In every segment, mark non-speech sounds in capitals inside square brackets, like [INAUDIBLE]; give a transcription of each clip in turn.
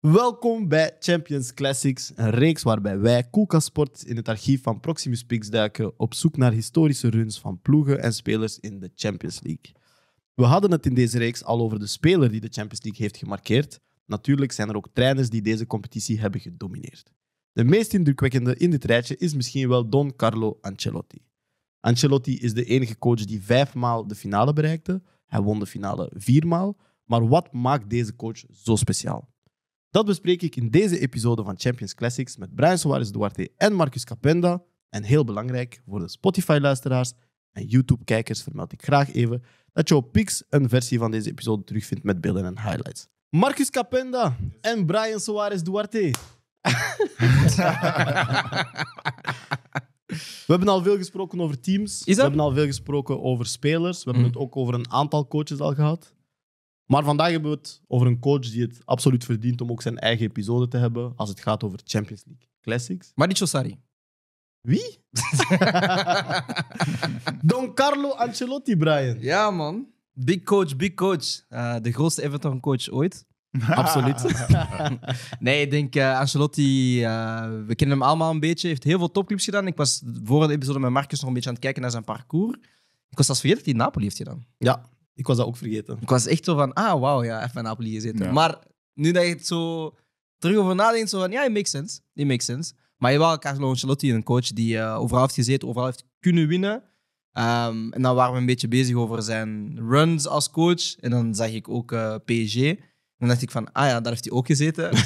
Welkom bij Champions Classics, een reeks waarbij wij Sport in het archief van Proximus Pix duiken op zoek naar historische runs van ploegen en spelers in de Champions League. We hadden het in deze reeks al over de speler die de Champions League heeft gemarkeerd. Natuurlijk zijn er ook trainers die deze competitie hebben gedomineerd. De meest indrukwekkende in dit rijtje is misschien wel Don Carlo Ancelotti. Ancelotti is de enige coach die vijfmaal de finale bereikte. Hij won de finale viermaal. Maar wat maakt deze coach zo speciaal? Dat bespreek ik in deze episode van Champions Classics met Brian Soares Duarte en Marcus Capenda. En heel belangrijk voor de Spotify-luisteraars en YouTube-kijkers vermeld ik graag even dat je op Pix een versie van deze episode terugvindt met beelden en highlights. Marcus Capenda en Brian Soares Duarte. [LAUGHS] We hebben al veel gesproken over teams. We hebben al veel gesproken over spelers. We hebben mhm. het ook over een aantal coaches al gehad. Maar vandaag hebben we het over een coach die het absoluut verdient om ook zijn eigen episode te hebben als het gaat over Champions League Classics. Mario Sari. Wie? [LAUGHS] Don Carlo Ancelotti, Brian. Ja, man. Big coach, big coach. Eh, de grootste Everton-coach ooit. [LAUGHS] Absoluut. [LAUGHS] nee, ik denk uh, Ancelotti, eh, we kennen hem allemaal een beetje. heeft heel veel topclubs gedaan. Ik was voor de episode met Marcus nog een beetje aan het kijken naar zijn parcours. Ik was als vergeten dat hij Napoli heeft gedaan. Ja, ik was dat ook vergeten. Ik was echt zo van, ah, wauw, ja, even in Napoli gezeten. Maar nu dat je het zo terug over nadenkt, zo van, ja, it makes sense. It makes sense. Maar je wel Carlo Ancelotti, een coach die eh, overal heeft gezeten, overal heeft kunnen winnen. Ehm, en dan waren we een beetje bezig over zijn runs als coach. En dan zag ik ook uh, eh, PSG. En dan dacht ik van, ah ja, daar heeft hij ook gezeten. [LAUGHS]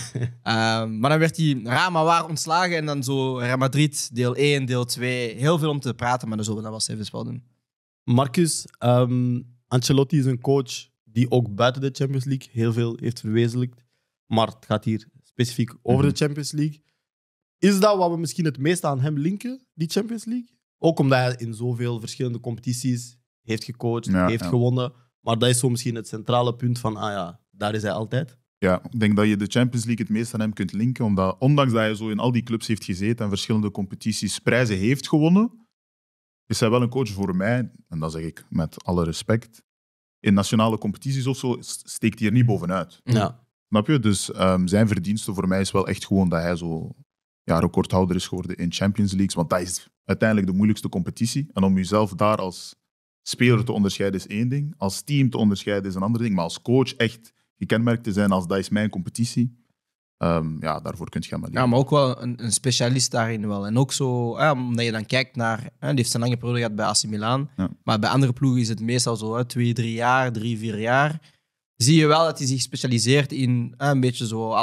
Ehm, maar dan werd hij raar maar waar ontslagen. En dan zo Real Madrid, deel 1, deel 2. Heel veel om te praten, maar dan zullen we dat wel even wel doen. Marcus, ehm, Ancelotti is een coach die ook buiten de Champions League heel veel heeft verwezenlijkt. Maar het gaat hier specifiek over de mhm. Champions League. Is dat wat we misschien het meest aan hem linken, die Champions League? Ook omdat hij in zoveel verschillende competities heeft gecoacht, heeft gewonnen. Maar dat is zo misschien het centrale punt van, ah ja, daar is hij altijd. Ja, ik denk dat je de Champions League het meest aan hem kunt linken. Omdat, ondanks dat hij zo in al die clubs heeft gezeten en verschillende competities prijzen heeft gewonnen, is hij wel een coach voor mij, en dat zeg ik met alle respect. In nationale competities of zo steekt hij er niet bovenuit. Ja. Snap je? Dus ehm, zijn verdienste voor mij is wel echt gewoon dat hij zo ja, recordhouder is geworden in Champions Leagues. Want dat is uiteindelijk de moeilijkste competitie. En om jezelf daar als speler te onderscheiden is één ding. Als team te onderscheiden is een ander ding. Maar als coach echt gekenmerkt te zijn als dat is mijn competitie Ehm, ja, daarvoor kun je gaan leren. Ja, maar ook wel een, een, specialist daarin wel. En ook zo, ja, omdat je dan kijkt naar... Hè, die heeft zijn lange periode gehad bij AC Milan. Maar bij andere ploegen is het meestal zo, twee, drie jaar, drie, vier jaar. Zie je wel dat hij zich specialiseert in een beetje zo...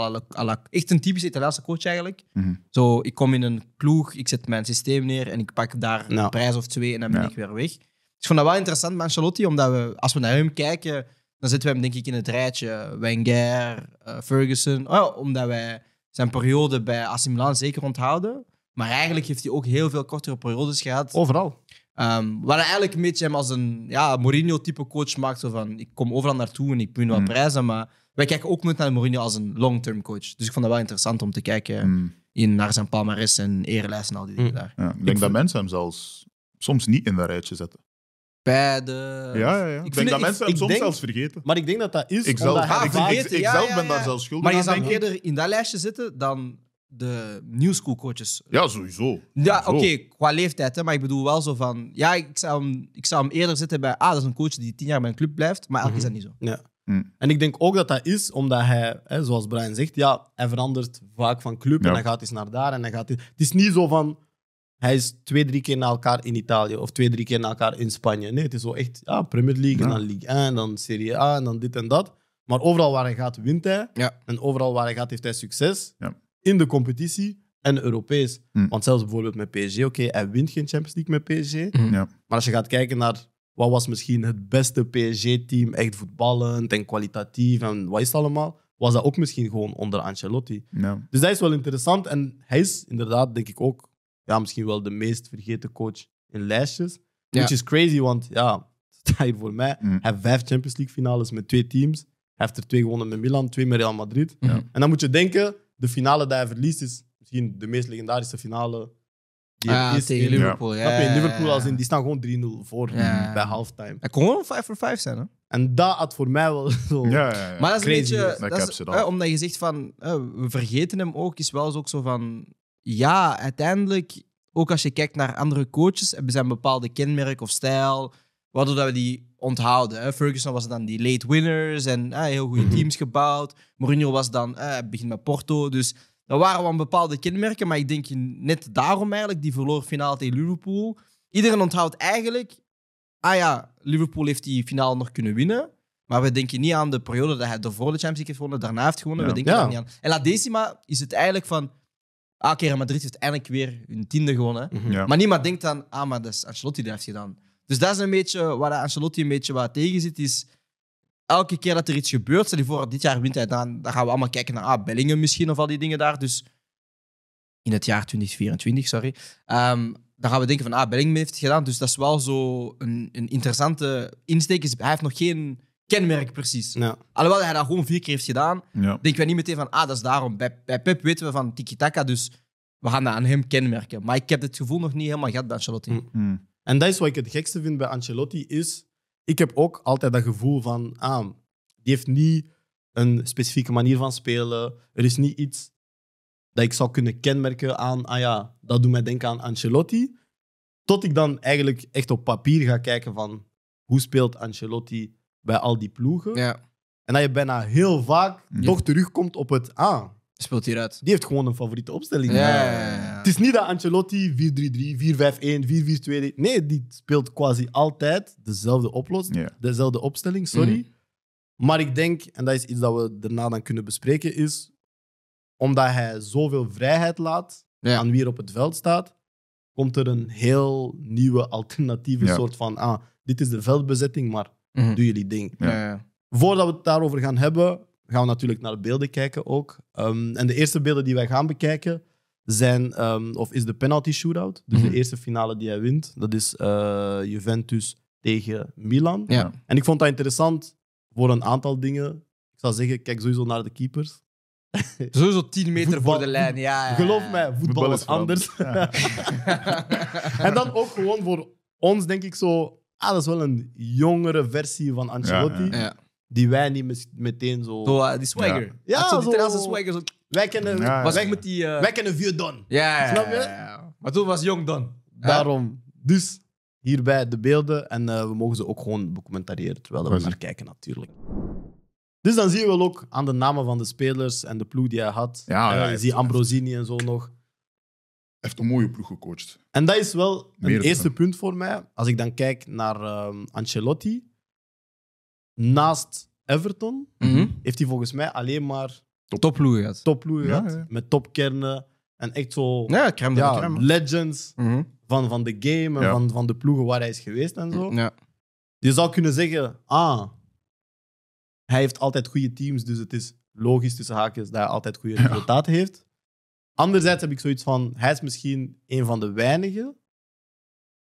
echt een typische Italiaanse coach eigenlijk. Mhm. Zo, ik kom in een ploeg, ik zet mijn systeem neer en ik pak daar een prijs of twee en dan ben ik weer weg. ik vond dat wel interessant bij omdat we, als we naar hem kijken dan zitten we hem denk ik in het rijtje eh, Wenger, eh, Ferguson. Oh, omdat wij zijn periode bij AC zeker onthouden. Maar eigenlijk heeft hij ook heel veel kortere periodes gehad. Overal. Um, ehm, waar eigenlijk een beetje hem als een ja, Mourinho-type coach maakt. Zo van, ik kom overal naartoe en ik win wat mm. prijzen. Maar wij kijken ook nooit naar Mourinho als een long-term coach. Dus ik vond dat wel interessant om te kijken mm. in, naar zijn palmares en erenlijst en al die dingen mm. daar. Ja, ik denk dat mensen hem zelfs soms niet in dat rijtje zetten. Beide. Ja, ja, ja. Ik, denk dat mensen het soms zelfs vergeten. Maar ik denk dat dat is. Ik zelf, ah, ik, vergeten, ben daar zelfs schuldig Maar je zou eerder in dat lijstje zitten dan de new school coaches. Ja, sowieso. Ja, oké, qua leeftijd, hè, maar ik bedoel wel zo van. Ja, ik zou, hem, ik zou hem eerder zitten bij. Ah, dat is een coach die tien jaar bij een club blijft, maar eigenlijk is dat mhm. niet zo. Ja. Hm. En ik denk ook dat dat is omdat hij, hè, zoals Brian zegt, ja, hij verandert vaak van club en dan gaat hij naar daar en dan gaat hij. Het is niet zo van hij is twee, drie keer na elkaar in Italië of twee, drie keer na elkaar in Spanje. Nee, het is zo echt ja, Premier League en dan Ligue 1 en dan Serie A en dan dit en dat. Maar overal waar hij gaat, wint hij. En overal waar hij gaat, heeft hij succes. Ja. In de competitie en Europees. Hm. Want zelfs bijvoorbeeld met PSG, oké, hij wint geen Champions League met PSG. Hm. Maar als je gaat kijken naar wat was misschien het beste PSG-team, echt voetballend en kwalitatief en wat is het allemaal, was dat ook misschien gewoon onder Ancelotti. Dus dat is wel interessant. En hij is inderdaad, denk ik ook, ja, misschien wel de meest vergeten coach in lijstjes. Ja. Which is crazy, want ja, [LAUGHS] sta hier voor mij. Mm. Hij heeft vijf Champions League finales met twee teams. Hij heeft er twee gewonnen met Milan, twee met Real Madrid. Mhm. En dan moet je denken, de finale die hij verliest is misschien de meest legendarische finale die ah, tegen in Liverpool. Ja. Je, Liverpool als in, die staan gewoon 3-0 voor bij halftime. Hij kon gewoon 5 voor 5 zijn. Hè? En dat had voor mij wel [LAUGHS] zo. Ja, ja, maar dat is een beetje. omdat je zegt van we vergeten hem ook, is wel eens ook zo van ja, uiteindelijk, ook als je kijkt naar andere coaches, hebben ze een bepaalde kenmerk of stijl, waardoor dat we die onthouden. Hè? Ferguson was dan die late winners en heel goede mhm. teams gebouwd. Mourinho was dan, eh, begin met Porto, dus dat waren wel bepaalde kenmerken, maar ik denk net daarom eigenlijk, die verloren finale tegen Liverpool. Iedereen onthoudt eigenlijk, ah ja, Liverpool heeft die finale nog kunnen winnen. Maar we denken niet aan de periode dat hij ervoor de Champions League heeft gewonnen, daarna heeft gewonnen. We denken niet aan. En La Decima is het eigenlijk van, ah, keer okay, Madrid heeft eindelijk weer hun tiende gewonnen. Mhm. Maar niemand denkt dan, ah, maar dat is Ancelotti die heeft gedaan. Dus dat is een beetje waar Ancelotti een beetje wat tegen zit, is elke keer dat er iets gebeurt, stel je voor, dit jaar wint hij, dan, dan gaan we allemaal kijken naar ah, Bellingen misschien of al die dingen daar. Dus in het jaar 2024, sorry. Ehm, dan gaan we denken van, ah, Bellingen heeft het gedaan. Dus dat is wel zo een, een interessante insteek. Hij heeft nog geen kenmerk precies. Alhoewel hij dat gewoon vier keer heeft gedaan, denk ik wel niet meteen van, ah, dat is daarom. Bij, bij Pep weten we van tiki-taka, dus we gaan dat aan hem kenmerken. Maar ik heb het gevoel nog niet helemaal gehad bij Ancelotti. Hm. Hm. En dat is wat ik het gekste vind bij Ancelotti, is... Ik heb ook altijd dat gevoel van, ah, die heeft niet een specifieke manier van spelen. Er is niet iets dat ik zou kunnen kenmerken aan, ah ja, dat doet mij denken aan Ancelotti. Tot ik dan eigenlijk echt op papier ga kijken van, hoe speelt Ancelotti bij al die ploegen. Ja. En dat je bijna heel vaak ja. toch terugkomt op het ah, Speelt hieruit. Die heeft gewoon een favoriete opstelling. Het is niet dat Ancelotti 4-3-3, 4-5-1, 4-4-2. Nee, die speelt quasi altijd dezelfde, oplossing, dezelfde opstelling. Sorry. Mm. Maar ik denk, en dat is iets dat we daarna dan kunnen bespreken, is omdat hij zoveel vrijheid laat aan wie er op het veld staat, komt er een heel nieuwe alternatieve soort van, ah, dit is de veldbezetting, maar Mhm. Doe jullie ding. Ja. Voordat we het daarover gaan hebben, gaan we natuurlijk naar de beelden kijken ook. Ehm, en de eerste beelden die wij gaan bekijken zijn, ehm, of is de penalty shootout. Dus de mhm. eerste finale die hij wint. Dat is eh, Juventus tegen Milan. Ja. En ik vond dat interessant voor een aantal dingen. Ik zou zeggen, kijk sowieso naar de keepers. [LAUGHS] Sowieso 10 meter voor de lijn, ja. Geloof mij, voetbal, is anders. [LAUGHS] [LAUGHS] en dan ook gewoon voor ons, denk ik, zo ah, dat is wel een jongere versie van Ancelotti. Die wij niet meteen zo... Eh, die swagger. Ja. zo, die zo- swagger. Zo, Wij kennen, met die... eh, wij Don. ja, ja, Snap je? Maar toen was Jong Don. Daarom. Dus hierbij de beelden. En eh, we mogen ze ook gewoon documentariëren terwijl we naar kijken, natuurlijk. Dus dan zien we wel ook aan de namen van de spelers en de ploeg die hij had. Ja, ja, eh, je ziet Ambrosini en zo nog heeft een mooie ploeg gecoacht. En dat is wel een eerste punt voor mij. Als ik dan kijk naar ehm, Ancelotti, naast Everton, mhm. heeft hij volgens mij alleen maar topploegen gehad. Topploegen ja, Met topkernen en echt zo ja, legends mhm. van, van de game en van, van de ploegen waar hij is geweest en zo. Je zou kunnen zeggen, ah, hij heeft altijd goede teams, dus het is logisch tussen haakjes dat hij altijd goede resultaten heeft. Anderzijds heb ik zoiets van, hij is misschien een van de weinigen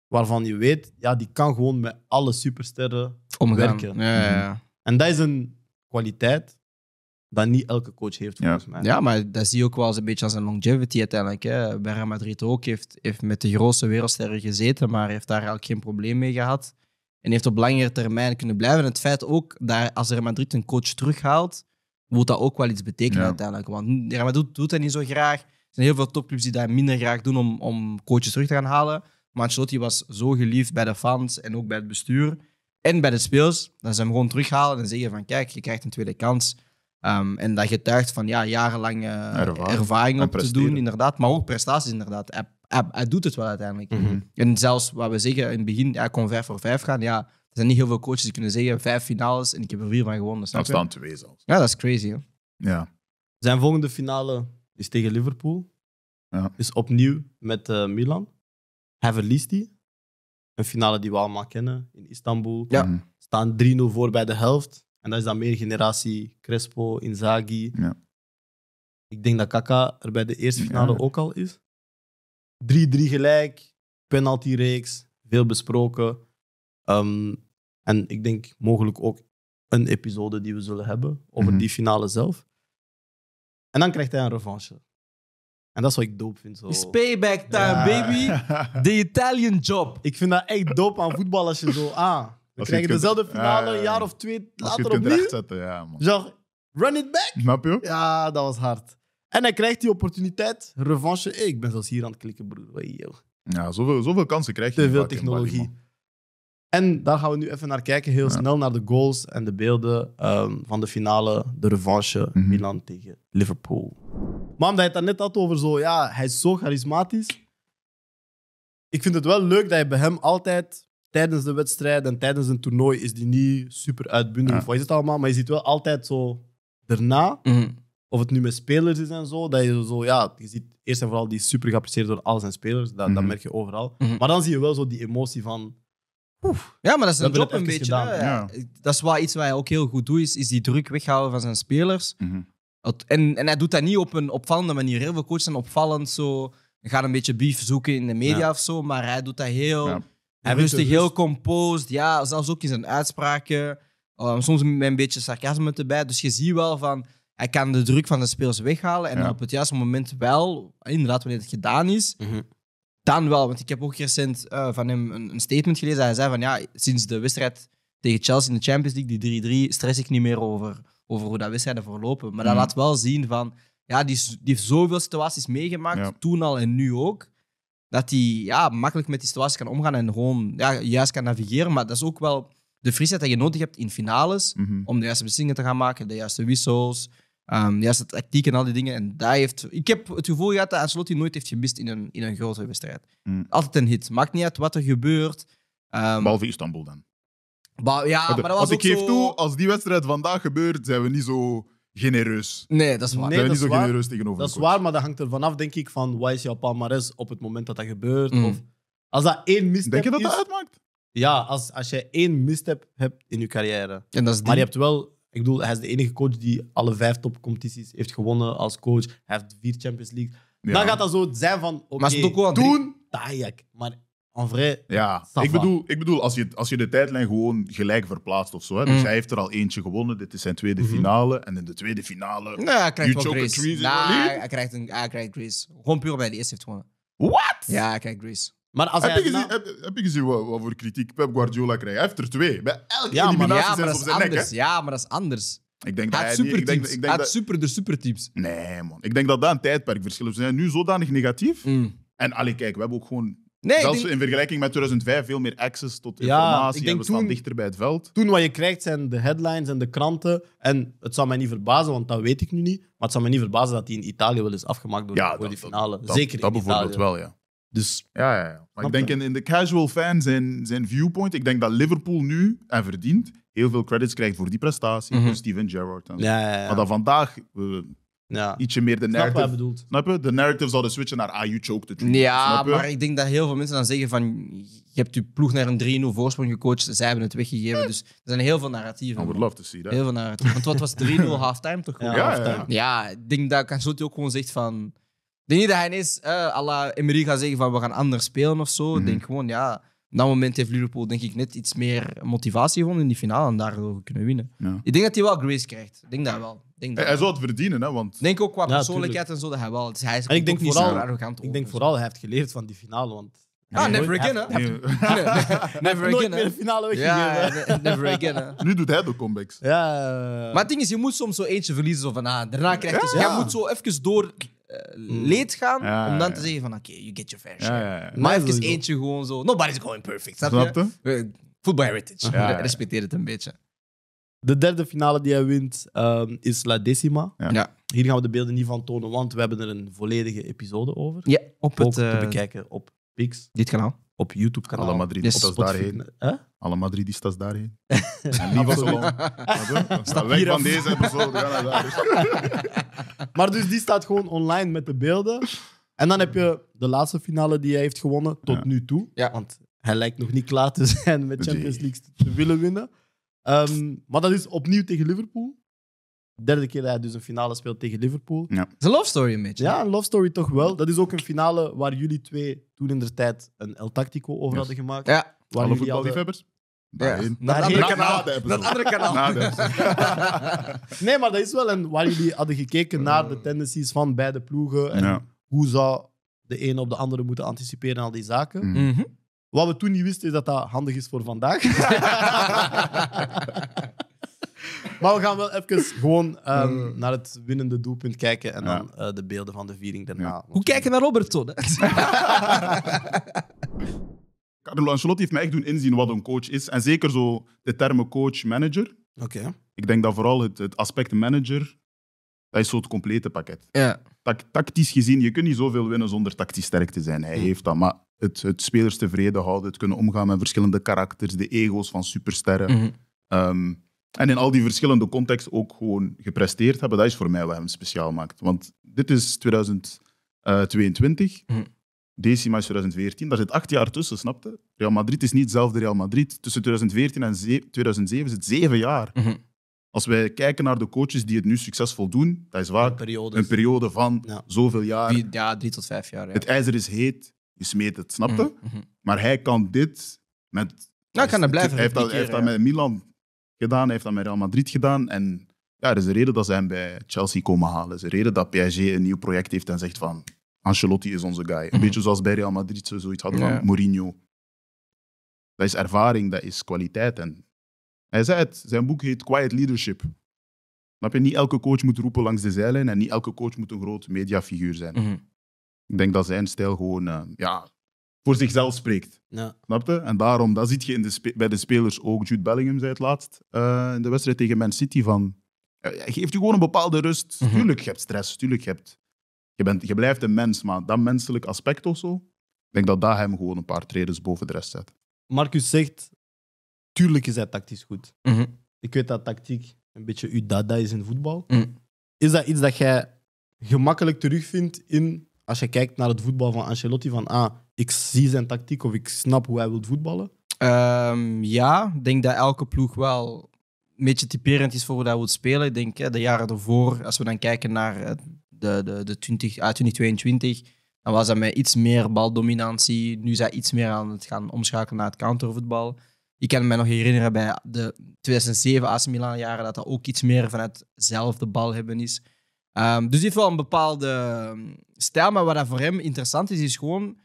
waarvan je weet, ja, die kan gewoon met alle supersterren Omgaan. werken. Ja, ja, ja. Mhm. En dat is een kwaliteit dat niet elke coach heeft, volgens mij. Ja, maar dat zie je ook wel eens een beetje als een longevity uiteindelijk. Hè. Real Madrid ook heeft, heeft met de grootste wereldsterren gezeten, maar heeft daar eigenlijk geen probleem mee gehad. En heeft op langere termijn kunnen blijven. het feit ook dat als Real Madrid een coach terughaalt, moet dat ook wel iets betekenen uiteindelijk. Want ja, maar doet, hij niet zo graag. Er zijn heel veel topclubs die dat minder graag doen om, om coaches terug te gaan halen. Maar Ancelotti was zo geliefd bij de fans en ook bij het bestuur en bij de speels. Dat ze hem gewoon terughalen en zeggen van kijk, je krijgt een tweede kans. Ehm, en dat getuigt van ja, jarenlange ervaring, op te doen, inderdaad. Maar ook prestaties, inderdaad. Hij, hij, doet het wel uiteindelijk. Mhm. En zelfs wat we zeggen in het begin, hij kon vijf voor vijf gaan. Ja, zijn niet heel veel coaches die kunnen zeggen: vijf finales en ik heb er vier van gewonnen. Snap staan twee zelfs. Ja, dat is crazy. Ja. Zijn volgende finale is tegen Liverpool. Ja. Is opnieuw met eh, Milan. Hij verliest die. Een finale die we allemaal kennen in Istanbul. Ja. Mhm. Staan 3-0 voor bij de helft. En dat is dan meer generatie Crespo, Inzaghi. Ja. Ik denk dat Kaka er bij de eerste finale ook al is. 3-3 gelijk, penaltyreeks, veel besproken. Ehm, en ik denk mogelijk ook een episode die we zullen hebben over mhm. die finale zelf. En dan krijgt hij een revanche. En dat is wat ik dope vind. Zo. It's payback time, baby. [LAUGHS] The Italian job. Ik vind dat echt dope aan voetbal als je zo... Ah, we krijgen dezelfde finale een jaar of twee later opnieuw. Als je het ja, man. Zo, run it back. Snap je? Ja, dat was hard. En hij krijgt die opportuniteit, revanche. ik ben zelfs hier aan het klikken, broer. Hey, ja, zoveel, zoveel kansen krijg je. Te veel technologie. En daar gaan we nu even naar kijken, heel snel naar de goals en de beelden ehm, van de finale, de revanche mhm. Milan tegen Liverpool. Maar omdat je het daarnet net had over zo, ja, hij is zo charismatisch. Ik vind het wel leuk dat je bij hem altijd tijdens de wedstrijd en tijdens een toernooi is die niet super uitbundig ja. of is het allemaal, maar je ziet wel altijd zo daarna, mhm. of het nu met spelers is en zo, dat je zo, ja, je ziet eerst en vooral die super geapprecieerd door al zijn spelers, dat, dat mhm. merk je overal. Maar dan zie je wel zo die emotie van ja, maar dat is een dat job een beetje. Dat is wel iets wat hij ook heel goed doet, is, is die druk weghalen van zijn spelers. Mhm. en, en hij doet dat niet op een opvallende manier. Heel veel coaches zijn opvallend zo... gaan een beetje beef zoeken in de media of zo, maar hij doet dat heel... rustig, heel dus. composed. Ja, zelfs ook in zijn uitspraken. Ehm, soms met een beetje sarcasme erbij. Dus je ziet wel van... Hij kan de druk van de spelers weghalen en op het juiste moment wel, inderdaad wanneer het gedaan is, mhm dan wel, want ik heb ook recent eh, van hem een, een, statement gelezen. Dat hij zei van ja, sinds de wedstrijd tegen Chelsea in de Champions League, die 3-3, stress ik niet meer over, over hoe dat wedstrijden verlopen, Maar dat mhm. laat wel zien van ja, die, die heeft zoveel situaties meegemaakt, toen al en nu ook. Dat hij ja, makkelijk met die situaties kan omgaan en gewoon ja, juist kan navigeren. Maar dat is ook wel de frisheid dat je nodig hebt in finales. Mhm. Om de juiste beslissingen te gaan maken, de juiste wissels ja ja, de tactiek en al die dingen. En daar heeft, ik heb het gevoel gehad dat Ancelotti nooit heeft gemist in een, in een grote wedstrijd. Mm. Altijd een hit. Maakt niet uit wat er gebeurt. Um, Behalve Istanbul dan. Maar, ja, maar dat was als ik geef toe, als die wedstrijd vandaag gebeurt, zijn we niet zo genereus. Nee, dat is waar. Nee, zijn niet zo waar. genereus tegenover Dat is waar, maar dat hangt er vanaf, denk ik, van wat is jouw palmarès op het moment dat dat gebeurt. Mm. Of als dat één misstep Denk je dat dat uitmaakt? Ja, als, als je één misstep hebt in je carrière. Maar je hebt wel ik bedoel, hij is de enige coach die alle vijf topcompetities heeft gewonnen als coach. Hij heeft vier Champions League. Dan gaat dat zo zijn van, oké, okay, doen, Maar en vrai, ja. ik bedoel, ik bedoel als, je, als je de tijdlijn gewoon gelijk verplaatst of zo. Hè? Dus mm. hij heeft er al eentje gewonnen. Dit is zijn tweede mhm. finale. En in de tweede finale. Nee, hij krijgt wel Greece. Nah, hij, krijgt een, hij krijgt Greece. Gewoon puur bij de eerste heeft gewonnen. What? Ja, hij krijgt Greece. Maar als heb, je gezien, heb, wat, voor kritiek Pep Guardiola krijgt? Hij heeft er twee. Bij elke ja, eliminatie maar, op zijn anders. nek. Ja, maar dat is anders. Ik denk dat hij super ik denk, ik denk dat... super de supertypes. Nee, man. Ik denk dat dat een tijdperkverschil is. We zijn nu zodanig negatief. Mm. En allee, kijk, we hebben ook gewoon Nee, Zelfs in vergelijking met 2005 veel meer access tot informatie. Ja, en we staan dichter bij het veld. Toen wat je krijgt zijn de headlines en de kranten. En het zou mij niet verbazen, want dat weet ik nu niet. Maar het zou mij niet verbazen dat hij in Italië wel is afgemaakt door, ja, voor die finale. Dat, Zeker dat, dat bijvoorbeeld wel, ja. Dus, ja, ja, ja. Maar ik denk in, de casual fan zijn, zijn viewpoint, ik denk dat Liverpool nu, en verdient, heel veel credits krijgt voor die prestatie, mm voor Steven Gerrard. Maar dan vandaag... Eh, ja. Ietsje meer de narrative. Snap, snap je? De narrative de switchen naar ah, you choke the Ja, maar ik denk dat heel veel mensen dan zeggen van je hebt je ploeg naar een 3-0 voorsprong gecoacht, zij hebben het weggegeven. Dus er zijn heel veel narratieven. I would love to see that. Heel veel narratieven. Want wat was 3-0 [LAUGHS] halftime toch? Ja, ja, ja, ja, ik denk dat Canzotti ook gewoon zegt van denk niet dat hij ineens eh, à la gaat zeggen van we gaan anders spelen of zo. Ik mhm. denk gewoon, ja, op dat moment heeft Liverpool denk ik net iets meer motivatie gevonden in die finale en daardoor kunnen winnen. Ik denk dat hij wel grace krijgt. Ik denk dat wel. Denk dat Hij, zal het verdienen, hè, want Ik denk ook qua persoonlijkheid en zo dat hij wel. Dus hij is En ik denk vooral- arrogant Ik denk vooral, hij heeft geleerd van die finale. Want Ja, ah, never again, hè? [LAUGHS] [LAUGHS] Never again, meer hè? de finale weg. never again, nu doet hij de comebacks. Eh, maar het ding is, je moet soms zo eentje verliezen zo van, ah, daarna krijg je... Jij moet zo even door eh, mm. leed gaan om dan te zeggen van oké, you get your fair share. Maar is eentje gewoon zo, nobody's going perfect. Snap je? Football heritage. Respecteer het een beetje. De derde finale die hij wint ehm, is La Decima. Ja. Hier gaan we de beelden niet van tonen, want we hebben er een volledige episode over. Ja, op het, te eh, bekijken op Pix. Dit kanaal op YouTube-kanaal. Alle Madridistas daarheen. Huh? Alle Madridistas daarheen. [LAUGHS] die was gewoon. weg van deze episode. [LAUGHS] maar dus die staat gewoon online met de beelden. En dan heb je de laatste finale die hij heeft gewonnen tot nu toe. Ja. Want hij lijkt nog niet klaar te zijn met Champions League te willen winnen. Ehm, maar dat is opnieuw tegen Liverpool derde keer dat hij dus een finale speelt tegen Liverpool. Ja. is een love story een beetje. Ja, een love story toch wel. Dat is ook een finale waar jullie twee toen in de tijd een El Tactico over hadden gemaakt. Ja. Waar Alle voetballiefhebbers. Ja. Dat andere kanaal. Dat andere kanaal. [LAUGHS] nee, maar dat is wel een, waar jullie hadden gekeken naar de tendencies van beide ploegen. En hoe zou de een op de andere moeten anticiperen aan al die zaken. Mhm. Mhm. Wat we toen niet wisten, is dat dat handig is voor vandaag. [LAUGHS] Maar we gaan wel even gewoon ehm, mm. naar het winnende doelpunt kijken en dan eh, de beelden van de viering daarna. Ja. Hoe kijken naar Robertson? [LAUGHS] Carlo Ancelotti heeft mij echt doen inzien wat een coach is. En zeker zo de termen coach-manager. Oké. Ik denk dat vooral het, het aspect manager, dat is zo het complete pakket. Ja. tactisch gezien, je kunt niet zoveel winnen zonder tactisch sterk te zijn. Hij mm. heeft dat, maar het, het spelers tevreden houden, het kunnen omgaan met verschillende karakters, de ego's van supersterren. Mhm. Ehm, en in al die verschillende contexten ook gewoon gepresteerd hebben. Dat is voor mij wat hem speciaal maakt. Want dit is 2022. Hm. Decima is 2014. Daar zit acht jaar tussen, snapte? Real Madrid is niet hetzelfde Real Madrid. Tussen 2014 en 2007 zit zeven jaar. Mhm. Als wij kijken naar de coaches die het nu succesvol doen, dat is vaak een periode, een periode van zoveel jaar. ja, drie tot vijf jaar. Ja. Het ijzer is heet, je smeet het, snapte? Mhm, mhm. Maar hij kan dit met. Nou, kan er blijven. Hij heeft, hij heeft dat met Milan gedaan. Hij heeft dat met Real Madrid gedaan. En ja, er is een reden dat ze hem bij Chelsea komen halen. Er is een reden dat PSG een nieuw project heeft en zegt van... Ancelotti is onze guy. Een mhm. beetje zoals bij Real Madrid ze zoiets hadden van Mourinho. Dat is ervaring, dat is kwaliteit. En hij zei het, zijn boek heet Quiet Leadership. Snap je? Niet elke coach moet roepen langs de zijlijn en niet elke coach moet een groot mediafiguur zijn. Mhm. Ik denk dat zijn stijl gewoon, eh, ja, voor zichzelf spreekt. Ja. Snapte? En daarom, dat zie je in de bij de spelers ook. Jude Bellingham zei het laatst eh, in de wedstrijd tegen Man City van... Eh, geeft u gewoon een bepaalde rust. Mhm. Tuurlijk, je hebt stress. Tuurlijk, je, hebt, je, bent, je blijft een mens. Maar dat menselijk aspect of zo, ik denk dat dat hem gewoon een paar tredens boven de rest zet. Marcus zegt, tuurlijk is hij tactisch goed. Mhm. Ik weet dat tactiek een beetje uw dada is in voetbal. Mhm. Is dat iets dat jij gemakkelijk terugvindt in, als je kijkt naar het voetbal van Ancelotti, van ah, ik zie zijn tactiek of ik snap hoe hij wil voetballen? Ehm, ja, ik denk dat elke ploeg wel een beetje typerend is voor hoe hij wil spelen. Ik denk de jaren ervoor, als we dan kijken naar eh, de, de, de 20, uit 2022, dan was hij met iets meer baldominantie. Nu is hij iets meer aan het gaan omschakelen naar het countervoetbal. Ik kan me nog herinneren bij de 2007 AC Milan jaren dat dat ook iets meer van hetzelfde bal hebben is. Ehm, dus hij heeft wel een bepaalde ehm, stijl, maar wat voor hem interessant is, is gewoon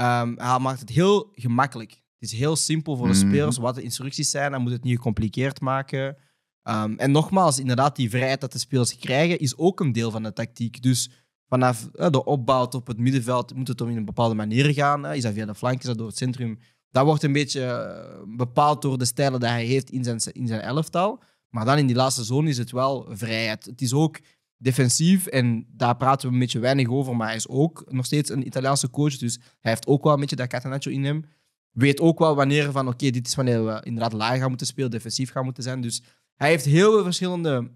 Ehm, hij maakt het heel gemakkelijk. Het is heel simpel voor de mhm. spelers wat de instructies zijn. Hij moet het niet gecompliceerd maken. Ehm, en nogmaals, inderdaad, die vrijheid dat de spelers krijgen is ook een deel van de tactiek. Dus vanaf eh, de opbouw tot op het middenveld moet het om in een bepaalde manier gaan. is dat via de flank, is dat door het centrum? Dat wordt een beetje eh, bepaald door de stijlen die hij heeft in zijn, in zijn elftal. Maar dan in die laatste zone is het wel vrijheid. Het is ook defensief. En daar praten we een beetje weinig over. Maar hij is ook nog steeds een Italiaanse coach. Dus hij heeft ook wel een beetje dat Catenaccio in hem. Weet ook wel wanneer van oké, dit is wanneer we inderdaad laag gaan moeten spelen, defensief gaan moeten zijn. Dus hij heeft heel veel verschillende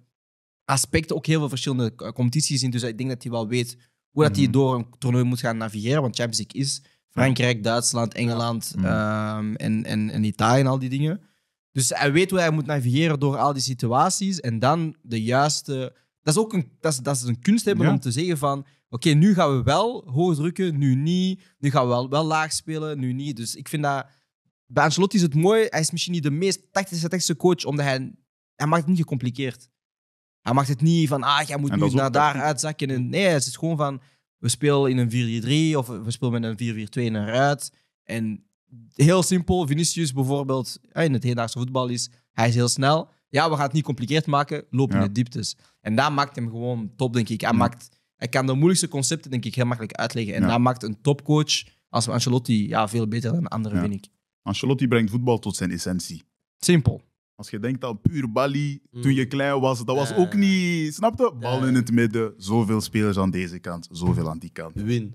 aspecten, ook heel veel verschillende competities in. Dus ik denk dat hij wel weet hoe dat hij mhm. door een toernooi moet gaan navigeren. Want Champions League is Frankrijk, Duitsland, Engeland mhm. ehm, en, en, en Italië en al die dingen. Dus hij weet hoe hij moet navigeren door al die situaties. En dan de juiste dat is ook een, dat is, dat is een kunst hebben om te zeggen van... Oké, nu gaan we wel hoog drukken, nu niet. Nu gaan we wel, wel laag spelen, nu niet. Dus ik vind dat... Bij Ancelotti is het mooi. Hij is misschien niet de meest tactische, coach, omdat hij... Hij maakt het niet gecompliceerd. Hij maakt het niet van, ah, jij moet nu naar daar uitzakken. En nee, het is gewoon van, we spelen in een 4-3 of we spelen met een 4-4-2 naar uit. En heel simpel, Vinicius bijvoorbeeld, in het hedendaagse voetbal is, hij is heel snel ja, we gaan het niet compliceerd maken, lopen in de dieptes. En dat maakt hem gewoon top, denk ik. Hij, maakt, hij kan de moeilijkste concepten, denk ik, heel makkelijk uitleggen. En ja. dat maakt een topcoach als Ancelotti ja, veel beter dan anderen, vind ik. Ancelotti brengt voetbal tot zijn essentie. Simpel. Als je denkt al puur Bali, mm. toen je klein was, dat was eh. ook niet... Snapte? Bal eh. in het midden, zoveel spelers aan deze kant, zoveel aan die kant. Win.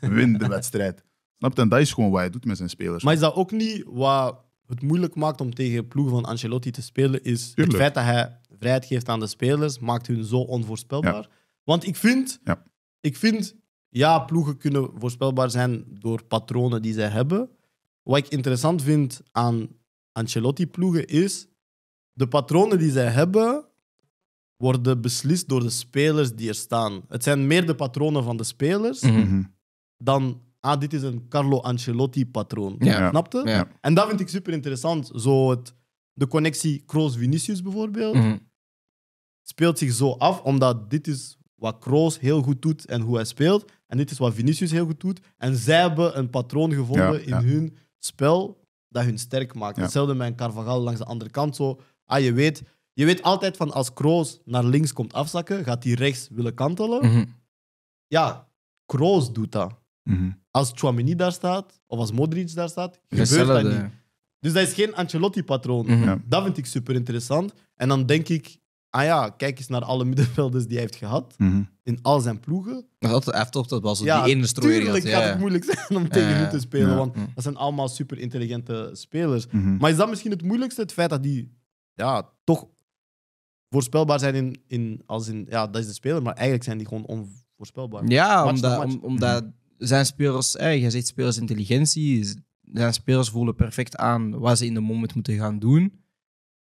Win de wedstrijd. Snapte? En dat is gewoon wat hij doet met zijn spelers. Maar is dat ook niet wat het moeilijk maakt om tegen ploegen van Ancelotti te spelen, is het feit dat hij vrijheid geeft aan de spelers, maakt hun zo onvoorspelbaar. Want ik vind, ja. ik vind, ja, ploegen kunnen voorspelbaar zijn door patronen die zij hebben. Wat ik interessant vind aan Ancelotti-ploegen is, de patronen die zij hebben, worden beslist door de spelers die er staan. Het zijn meer de patronen van de spelers mhm. dan ah, dit is een Carlo Ancelotti-patroon. Ja. Snapte? En dat vind ik super interessant. Zo het, de connectie Kroos-Vinicius bijvoorbeeld mhm. speelt zich zo af, omdat dit is wat Kroos heel goed doet en hoe hij speelt. En dit is wat Vinicius heel goed doet. En zij hebben een patroon gevonden in hun spel dat hun sterk maakt. Hetzelfde met Carvajal langs de andere kant. Zo, ah, je, weet, je weet altijd van als Kroos naar links komt afzakken, gaat hij rechts willen kantelen. Mhm. Ja, Kroos doet dat. Mhm. Als Chouamini daar staat, of als Modric daar staat, gebeurt dat niet. Dus dat is geen Ancelotti-patroon. Mhm. Dat vind ik super interessant. En dan denk ik, ah ja, kijk eens naar alle middenvelders die hij heeft gehad. Mhm. In al zijn ploegen. Dat had toch dat was ja, die ene strooier. Tuurlijk gaat het moeilijk zijn om tegen hem te spelen. Want dat zijn allemaal super intelligente spelers. Maar is dat misschien het moeilijkste? Het feit dat die ja, toch voorspelbaar zijn in, in, als in... Ja, dat is de speler, maar eigenlijk zijn die gewoon onvoorspelbaar. Ja, omdat, om, omdat zijn spelers, eh, je zegt intelligentie, zijn spelers voelen perfect aan wat ze in de moment moeten gaan doen.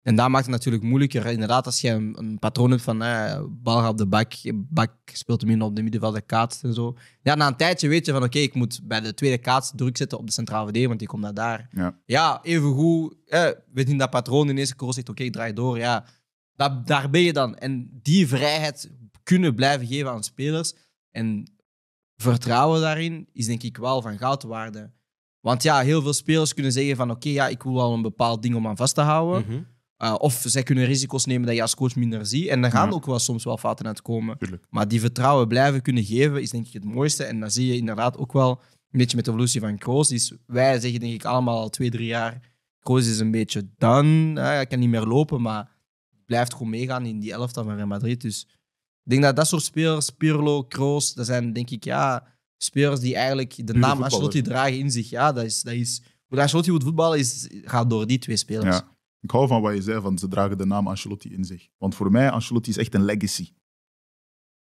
En dat maakt het natuurlijk moeilijker. Inderdaad, als je een, patroon hebt van eh, bal gaat op de bak, bak speelt hem in op de middenveld, de kaatst en zo. Ja, na een tijdje weet je van oké, ik moet bij de tweede kaats druk zetten op de centrale D, want die komt naar daar. Ja, ja even goed. Eh, weet je dat patroon in eerste zegt oké, ik draai door. Ja, daar ben je dan. En die vrijheid kunnen blijven geven aan spelers. En vertrouwen daarin is denk ik wel van goudwaarde. Want ja, heel veel spelers kunnen zeggen van oké, ja, ik wil wel een bepaald ding om aan vast te houden. Mhm. Eh, of zij kunnen risico's nemen dat je als coach minder ziet. En daar gaan ook wel soms wel fouten uitkomen. Tuurlijk. Maar die vertrouwen blijven kunnen geven is denk ik het mooiste. En dan zie je inderdaad ook wel een beetje met de evolutie van Kroos. Dus wij zeggen denk ik allemaal al twee, drie jaar, Kroos is een beetje done. Eh, hij kan niet meer lopen, maar blijft gewoon meegaan in die elftal van Real Madrid. Dus ik denk dat dat soort spelers, Pirlo, Kroos, dat zijn denk ik ja, spelers die eigenlijk de naam Ancelotti dragen in zich. Ja, dat is, dat is, hoe Ancelotti moet voetballen is, gaat door die twee spelers. Ja. Ik hou van wat je zei, van ze dragen de naam Ancelotti in zich. Want voor mij, Ancelotti is echt een legacy.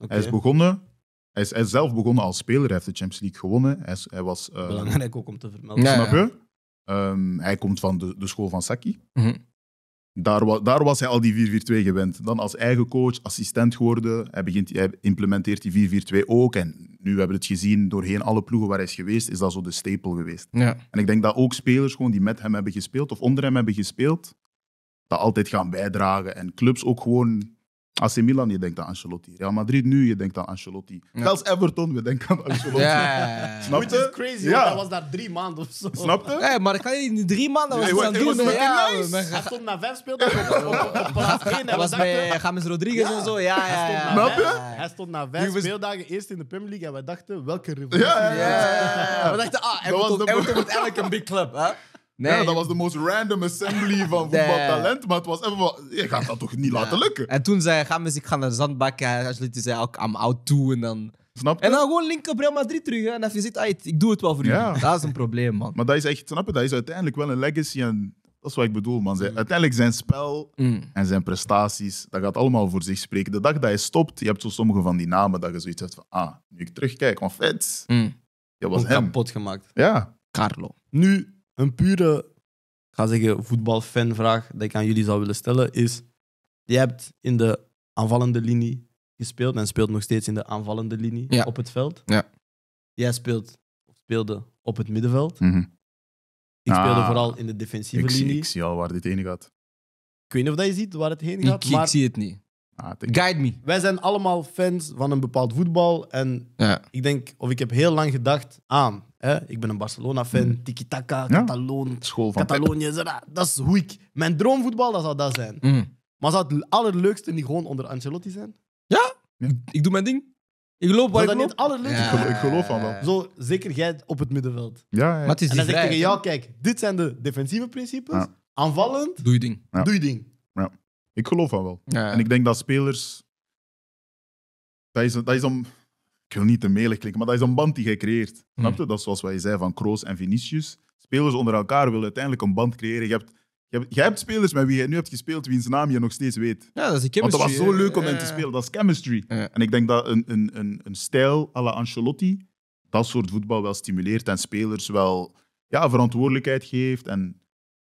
Hij is begonnen hij is, hij zelf begonnen als speler, hij heeft de Champions League gewonnen. Hij, was, eh, Belangrijk ook om te vermelden. Ja, ehm, hij komt van de, de school van Saki. Mhm. Daar, daar was hij al die 4-4-2 gewend. Dan als eigen coach, assistent geworden. Hij, begint, hij implementeert die 4-4-2 ook. En nu hebben we het gezien, doorheen alle ploegen waar hij is geweest, is dat zo de stapel geweest. Ja. En ik denk dat ook spelers gewoon die met hem hebben gespeeld of onder hem hebben gespeeld, dat altijd gaan bijdragen. En clubs ook gewoon als in Milan, je denkt aan Ancelotti. Real Madrid nu, je denkt aan Ancelotti. Ja. Everton, we denken aan Ancelotti. Ja. Snap je? crazy, ja. dat was daar drie maanden of zo. Snap je? maar ik kan niet drie maanden was ja, doen. ja, Hij stond na vijf speelde. op, op, was bij James Rodriguez en zo. Ja, ja, Snap je? Hij stond na vijf speeldagen eerst in de Premier League en we dachten, welke revolutie. Ja, ja, ja. We dachten, ah, Everton wordt eigenlijk een big club. Hè? Nee. Ja, dat was de most random assembly [LAUGHS] van voetbaltalent. Maar het was even van, je gaat dat toch niet laten lukken? En toen zei ga ik ga naar Zandbakken. En als zei ook, I'm out too. En dan... En dan gewoon link op Real Madrid terug. en en je zit, ik doe het wel voor ja. [LAUGHS] Dat is een probleem, man. Maar dat is echt, snap je? Dat is uiteindelijk wel een legacy. En dat is wat ik bedoel, man. Mm. Uiteindelijk zijn spel mm. en zijn prestaties, dat gaat allemaal voor zich spreken. De dag dat je stopt, je hebt zo sommige van die namen dat je zoiets hebt van, ah, nu ik terugkijk, van vet. Mm. Je was hem. kapot gemaakt. Ja. Carlo. Nu, een pure, ik ga zeggen, voetbalfanvraag dat ik aan jullie zou willen stellen is: je hebt in de aanvallende linie gespeeld en speelt nog steeds in de aanvallende linie op het veld. Ja. Jij speelt of speelde op het middenveld. Mhm. Ik speelde ah, vooral in de defensieve ik, linie. Ik zie al waar dit heen gaat. Ik weet niet of dat je ziet waar het heen gaat. maar... ik zie het niet. Guide me. Wij zijn allemaal fans van een bepaald voetbal. En Ja. ik denk, of ik heb heel lang gedacht aan. Hè? Ik ben een Barcelona-fan, mm. tiki-taka, Ja. School van Catalonië. Dat is hoe ik... Mijn droomvoetbal, dat zou dat zijn. Mm. Maar zou het allerleukste niet gewoon onder Ancelotti zijn? Ja. Ik doe mijn ding. Ik loop waar dat niet het allerleukste Ik geloof- van wel. Zo, zeker jij op het middenveld. Ja, ja, Maar het is en dan zeg ik tegen jou, kijk, dit zijn de defensieve principes. Aanvallend, Doe je ding. doe je ding. Ik geloof van wel. En ik denk dat spelers. Dat is, dat is Ik wil niet te melig maar dat is een band die gecreëerd. creëert. Hm. Snap je? Dat is zoals wat je zei van Kroos en Vinicius. Spelers onder elkaar willen uiteindelijk een band creëren. Je hebt, je hebt, je hebt spelers met wie je nu hebt gespeeld, wiens naam je nog steeds weet. Ja, dat is chemistry. Want dat was zo leuk om in te spelen. Dat is chemistry. En ik denk dat een, een, een, een stijl à la Ancelotti dat soort voetbal wel stimuleert en spelers wel ja, verantwoordelijkheid geeft en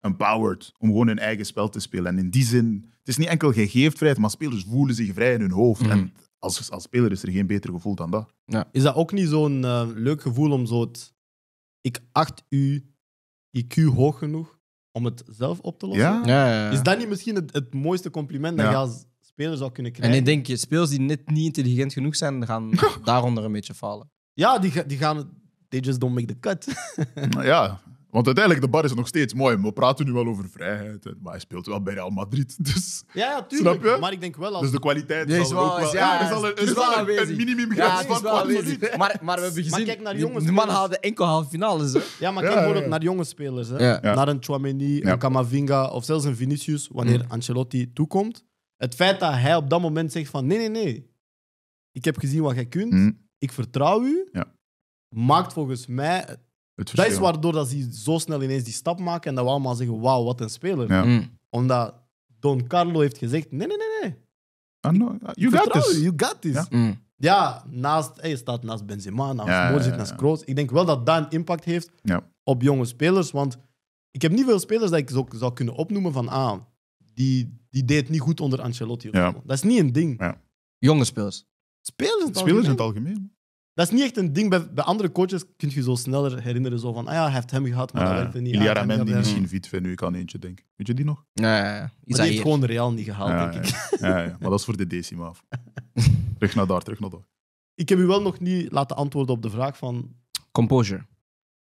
empowered om gewoon hun eigen spel te spelen. En in die zin, het is niet enkel vrijheid, maar spelers voelen zich vrij in hun hoofd. Mhm. En als, als speler is er geen beter gevoel dan dat. Ja. Is dat ook niet zo'n eh, leuk gevoel om zo het... Ik acht u IQ hoog genoeg om het zelf op te lossen? Ja? Ja, is dat niet misschien het, het mooiste compliment dat je als speler zou kunnen krijgen? En ik denk, je spelers die net niet intelligent genoeg zijn, gaan [LAUGHS] daaronder een beetje falen. Ja, die, die gaan... They just don't make the cut. ja, [LAUGHS] Want uiteindelijk, de bar is nog steeds mooi. We praten nu wel over vrijheid, maar hij speelt wel bij Real Madrid. [LAUGHS] Dus, ja, ja, tuurlijk. Snap je? Maar ik denk wel... dat Dus de kwaliteit is wel, ook wel... Ja, is al een, is wel een, van kwaliteit. Maar, maar we hebben gezien... Maar kijk man haalde enkel halve finales. Hè? Ja, maar kijk bijvoorbeeld naar jonge spelers. Hè? Naar een Chouameni, een Camavinga of zelfs een Vinicius, wanneer mm. Ancelotti toekomt. Het feit dat hij op dat moment zegt van... Nee, nee, nee. Ik heb gezien wat jij kunt. Mm. Ik vertrouw u. Maakt volgens mij dat is waardoor dat ze zo snel ineens die stap maken en dat we allemaal zeggen: wauw, wat een speler. Mm. Omdat Don Carlo heeft gezegd: nee, nee, nee, nee. Ah, you, got this. you got this. Ja, mm. naast, hij staat naast Benzema, naast ja, Modric, naast Kroos. Ik denk wel dat dat een impact heeft op jonge spelers. Want ik heb niet veel spelers dat ik zou, zou kunnen opnoemen van ah, die, die deed niet goed onder Ancelotti. Dat is niet een ding. Jonge spelers. Spelers in het algemeen. Dat is niet echt een ding. Bij, bij andere coaches kun je zo sneller herinneren. Zo van, ah ja, hij heeft hem gehad, maar dat ah, werkte niet. Ja, Ramen, die misschien fit vindt, nu kan eentje, denk Weet je die nog? Nee, ja, die heeft gewoon Real niet gehaald, denk ik. Ja, maar dat is voor de decima. [LAUGHS] terug naar daar, terug naar daar. Ik heb u wel nog niet laten antwoorden op de vraag van... Composure.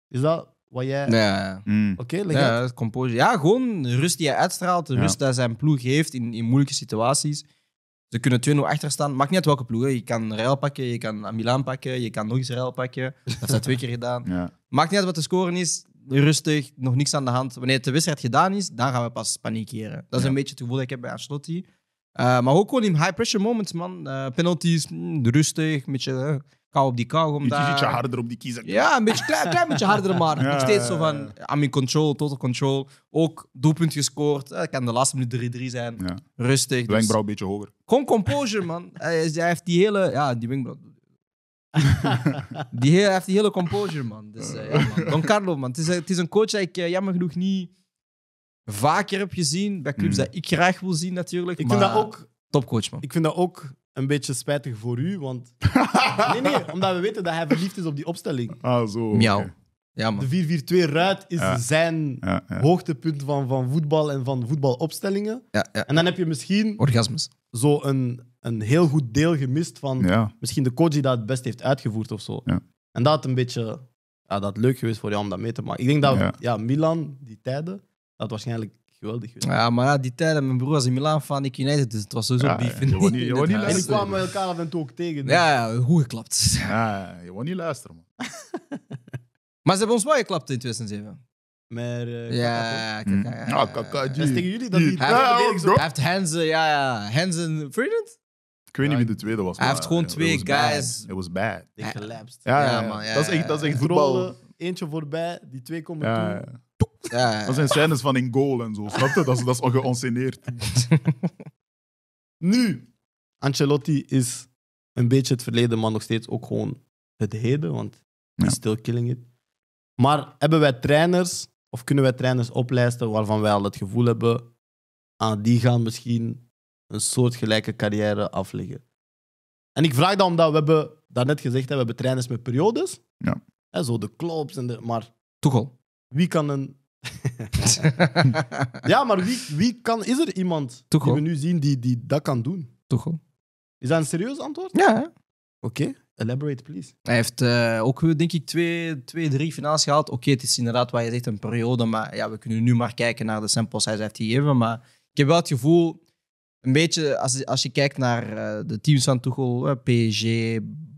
Is dat wat jij... Ja, mm. Oké, okay, ja, composure. Ja, gewoon rust die hij uitstraalt, de rust die zijn ploeg heeft in, in moeilijke situaties. Ze kunnen 2-0 achter staan. Maakt niet uit welke ploeg. Je kan Real pakken, je kan Milan pakken, je kan nog eens Real pakken. Dat heeft hij twee keer gedaan. Ja. Maakt niet uit wat de score is. Rustig, nog niks aan de hand. Wanneer de wedstrijd gedaan is, dan gaan we pas paniekeren Dat is een beetje het gevoel dat ik heb bij Ancelotti. Eh, maar ook gewoon in high pressure moments, man. Uh, penalties, mm, rustig, een beetje. Eh, op die kou Een beetje harder op die kiezer. Ja, een beetje, klein, beetje harder, maar [LAUGHS] nog steeds zo van I'm in control, total control. Ook doelpunt gescoord. Eh, ik kan de laatste minuut 3-3 zijn. Rustig. Dus. Wenkbrauw een beetje hoger. Gewoon composure, man. [LAUGHS] Hij, heeft die hele... Ja, die wenkbrauw... [LAUGHS] die heeft die hele composure, man. Dus, eh, man. Don Carlo, man. Het is, het is een coach dat ik eh, jammer genoeg niet vaker heb gezien. Bij clubs mm. dat ik graag wil zien, natuurlijk. Ik vind dat ook... Topcoach, man. Ik vind dat ook een beetje spijtig voor u, want... [LAUGHS] nee, nee, omdat we weten dat hij verliefd is op die opstelling. Ah, zo. Ja, De 4-4-2 ruit is zijn hoogtepunt van, van voetbal en van voetbalopstellingen. Ja, ja. En dan heb je misschien Orgasmes. zo een, een heel goed deel gemist van misschien de coach die dat het best heeft uitgevoerd of zo. Ja. En dat is een beetje ja, dat leuk geweest voor jou om dat mee te maken. Ik denk dat Ja. Milan, die tijden, dat waarschijnlijk geweldig. Ja, maar ja, die tijden, mijn broer was in Milaan van ik United, dus het was sowieso beef. Je niet, en die kwamen elkaar af en ook tegen. Ja, ja, goed geklapt. Ja, je wou niet luisteren, man. [LAUGHS] maar ze hebben ons wel geklapt in 2007. Maar, uh, ja, hmm. Ja, ah, ja, Dat is jullie dat die... Hij heeft Hansen, ja, ja. Hansen Fred? Ik weet niet wie de tweede was. Hij heeft gewoon twee guys... It was bad. Ik gelapsed. Ja, man. Dat is echt voetbal. Eentje voorbij, die twee komen toe. Ja, Dat zijn scènes van in goal en zo, snap je? Dat is, al is [LAUGHS] nu, Ancelotti is een beetje het verleden, maar nog steeds ook gewoon het heden, want die still killing it. Maar hebben wij trainers, of kunnen wij trainers oplijsten waarvan wij al het gevoel hebben, aan ah, die gaan misschien een soortgelijke carrière afleggen? En ik vraag dat omdat we hebben daarnet gezegd, hebben we hebben trainers met periodes. Ja. zo de klops en de... Maar al. wie kan een [LAUGHS] ja, maar wie, wie kan, is er iemand die we nu zien die, die dat kan doen? Tuchel. Is dat een serieus antwoord? Ja. Oké, elaborate please. Hij heeft eh, ook, denk ik, twee, twee drie finales gehaald. Oké, het is inderdaad wat je zegt, een periode. Maar ja, we kunnen nu maar kijken naar de samples hij heeft gegeven. Maar ik heb wel het gevoel, een beetje als, als je kijkt naar eh, de teams van Tuchel, eh, PSG,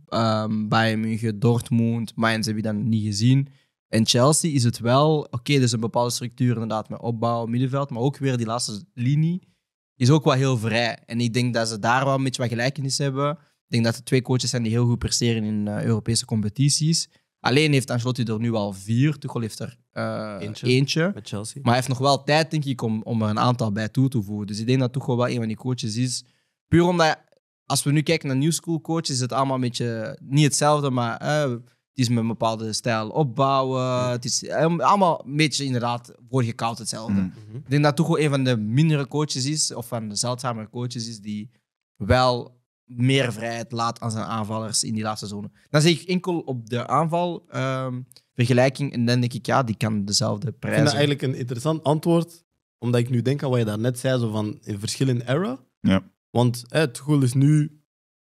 ehm, Bayern München, Dortmund, Mainz heb je dan niet gezien. En Chelsea is het wel, oké, okay, dus een bepaalde structuur inderdaad met opbouw, middenveld, maar ook weer die laatste linie is ook wel heel vrij. En ik denk dat ze daar wel een beetje wat gelijkenis hebben. Ik denk dat de twee coaches zijn die heel goed presteren in eh, Europese competities. Alleen heeft Ancelotti er nu al vier. al heeft er eh, eentje, Met Chelsea. Maar hij heeft nog wel tijd, denk ik, om, om er een aantal bij toe te voegen. Dus ik denk dat toch wel een van die coaches is. Puur omdat, als we nu kijken naar new school coaches, is het allemaal een beetje niet hetzelfde, maar... Eh, is met een bepaalde stijl opbouwen. Het is eh, allemaal een beetje inderdaad voorgekoud hetzelfde. Mm -hmm. Ik denk dat Tuchel een van de mindere coaches is, of van de zeldzamere coaches is, die wel meer vrijheid laat aan zijn aanvallers in die laatste zone. Dan zeg ik enkel op de aanval ehm, vergelijking en dan denk ik, ja, die kan dezelfde prijs. Ik vind dat eigenlijk een interessant antwoord, omdat ik nu denk aan wat je daarnet zei, zo van in verschillende era. Ja. Want het is nu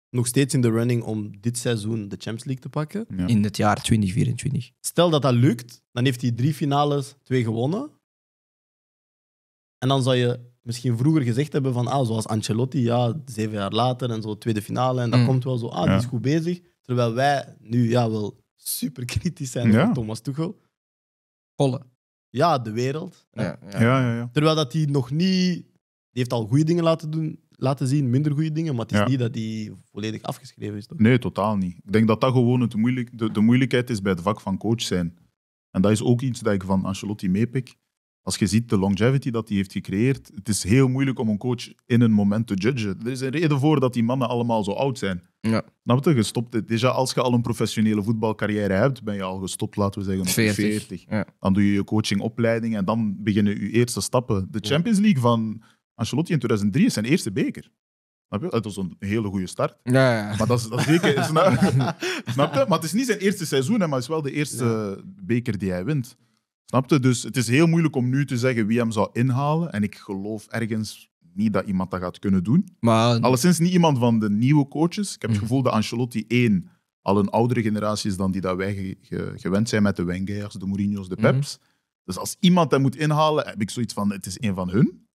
nog steeds in de running om dit seizoen de Champions League te pakken. In het jaar 2024. Stel dat dat lukt, dan heeft hij drie finales, twee gewonnen. En dan zou je misschien vroeger gezegd hebben van, ah, zoals Ancelotti, ja, zeven jaar later en zo, tweede finale. En dat mm. komt wel zo, ah, die is goed bezig. Terwijl wij nu ja, wel super kritisch zijn ja. op Thomas Tuchel. Holle. Ja, de wereld. Ja, ja, ja. Terwijl dat hij nog niet... Die heeft al goede dingen laten doen laten zien, minder goede dingen, maar het is niet dat die volledig afgeschreven is. Toch? Nee, totaal niet. Ik denk dat dat gewoon het moeilijk, de, moeilijkheid is bij het vak van coach zijn. En dat is ook iets dat ik van Ancelotti meepik. Als je ziet de longevity dat hij heeft gecreëerd, het is heel moeilijk om een coach in een moment te judgen. Er is een reden voor dat die mannen allemaal zo oud zijn. Ja. Snap je? Gestopt. Deja, als je al een professionele voetbalcarrière hebt, ben je al gestopt, laten we zeggen, op 40. 40. Ja. Dan doe je je coachingopleiding en dan beginnen je eerste stappen. De Champions League van Ancelotti in 2003 is zijn eerste beker. Dat was een hele goede start. Ja, ja. Maar dat is, dat is [LAUGHS] snap, je? Maar het is niet zijn eerste seizoen, maar het is wel de eerste beker die hij wint. Snap je? Dus het is heel moeilijk om nu te zeggen wie hem zou inhalen. En ik geloof ergens niet dat iemand dat gaat kunnen doen. Maar... Alleszins niet iemand van de nieuwe coaches. Ik heb het mhm. gevoel dat Ancelotti één al een oudere generatie is dan die dat wij gewend zijn met de Wengers, de Mourinho's, de mhm. Peps. Dus als iemand dat moet inhalen, heb ik zoiets van: het is een van hun.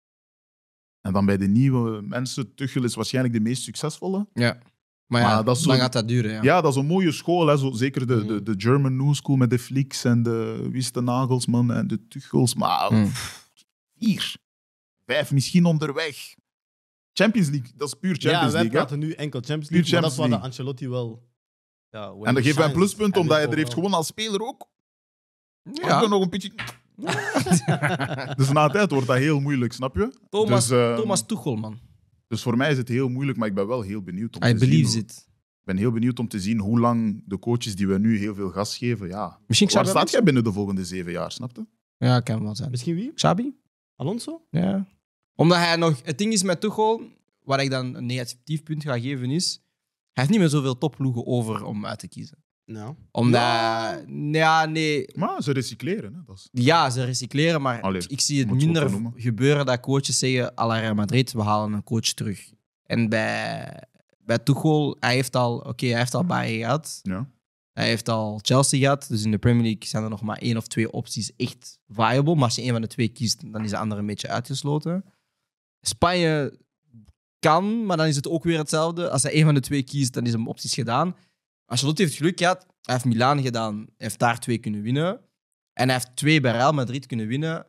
En dan bij de nieuwe mensen, Tuchel is waarschijnlijk de meest succesvolle. Ja. Maar ja, zo, dan gaat dat duren. Ja, ja dat is een mooie school. Hè. Zo, zeker de, de, mm. de, German New School met de Flicks en de Wistenagelsman en de Tuchels. Maar mm. vier, vijf misschien onderweg. Champions League, dat is puur Champions League. Ja, wij praten nu enkel Champions League, Champions dat is wat de Ancelotti wel... Ja, en dat geeft hij een pluspunt, omdat hij er heeft gewoon als speler ook. Ja. Ook nog een beetje... [LAUGHS] dus na tijd wordt dat heel moeilijk, snap je? Thomas, dus, ehm, Thomas Tuchel, man. Dus voor mij is het heel moeilijk, maar ik ben wel heel benieuwd om te zien. Ik ben heel benieuwd om te zien hoe lang de coaches die we nu heel veel gas geven, ja. Waar staat jij binnen de volgende zeven jaar, snapte? Ja, kan wel zijn. Misschien wie? Xabi? Alonso? Ja. Omdat hij nog... Het ding is met Tuchel, waar ik dan een negatief punt ga geven, is... Hij heeft niet meer zoveel topploegen over om uit te kiezen. Nou. Omdat, nou. ja. nee. Maar ze recycleren. Hè? Dat Ja, ze recycleren, maar ik, zie het minder gebeuren dat coaches zeggen: à la Madrid, we halen een coach terug. En bij, bij Tuchel, hij heeft al, oké, hij heeft al Bayern gehad. Ja. Hij heeft al Chelsea gehad. Dus in de Premier League zijn er nog maar één of twee opties echt viable. Maar als je één van de twee kiest, dan is de andere een beetje uitgesloten. Spanje kan, maar dan is het ook weer hetzelfde. Als hij één van de twee kiest, dan is hem opties gedaan. Ancelotti heeft geluk gehad. Hij heeft Milaan gedaan. Hij heeft daar twee kunnen winnen. En hij heeft twee bij Real Madrid kunnen winnen.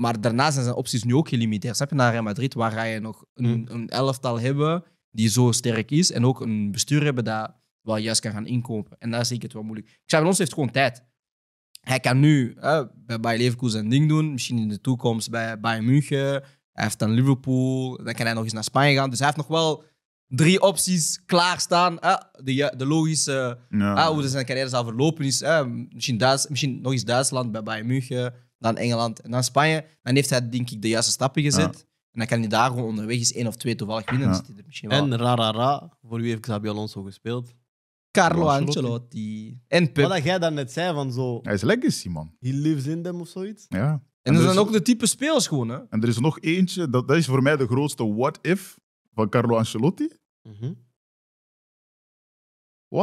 Maar daarna zijn zijn opties nu ook gelimiteerd. Snap je, naar Real Madrid, waar ga je nog een, hmm. een elftal hebben die zo sterk is. En ook een bestuur hebben dat wel juist kan gaan inkopen. En daar zie ik het wel moeilijk. Xabi ons heeft gewoon tijd. Hij kan nu hè, bij Leverkusen zijn ding doen. Misschien in de toekomst bij Bayern München. Hij heeft dan Liverpool. Dan kan hij nog eens naar Spanje gaan. Dus hij heeft nog wel drie opties klaarstaan. de, de logische, hoe zijn carrière zal verlopen is. misschien, Duits, misschien nog eens Duitsland bij Bayern München, dan Engeland en dan Spanje. Dan heeft hij denk ik de juiste stappen gezet. En dan kan hij daar gewoon onderweg eens één of twee toevallig winnen. er misschien wel. En ra ra, voor wie heeft Xabi Alonso gespeeld? Carlo Ancelotti. En Pep. Wat jij dan net zei van zo... Hij is legacy, man. He lives in them of zoiets. Ja. En, en dat zijn ook de type spelers gewoon, hè? En er is nog eentje, dat, dat is voor mij de grootste what-if van Carlo Ancelotti. Mm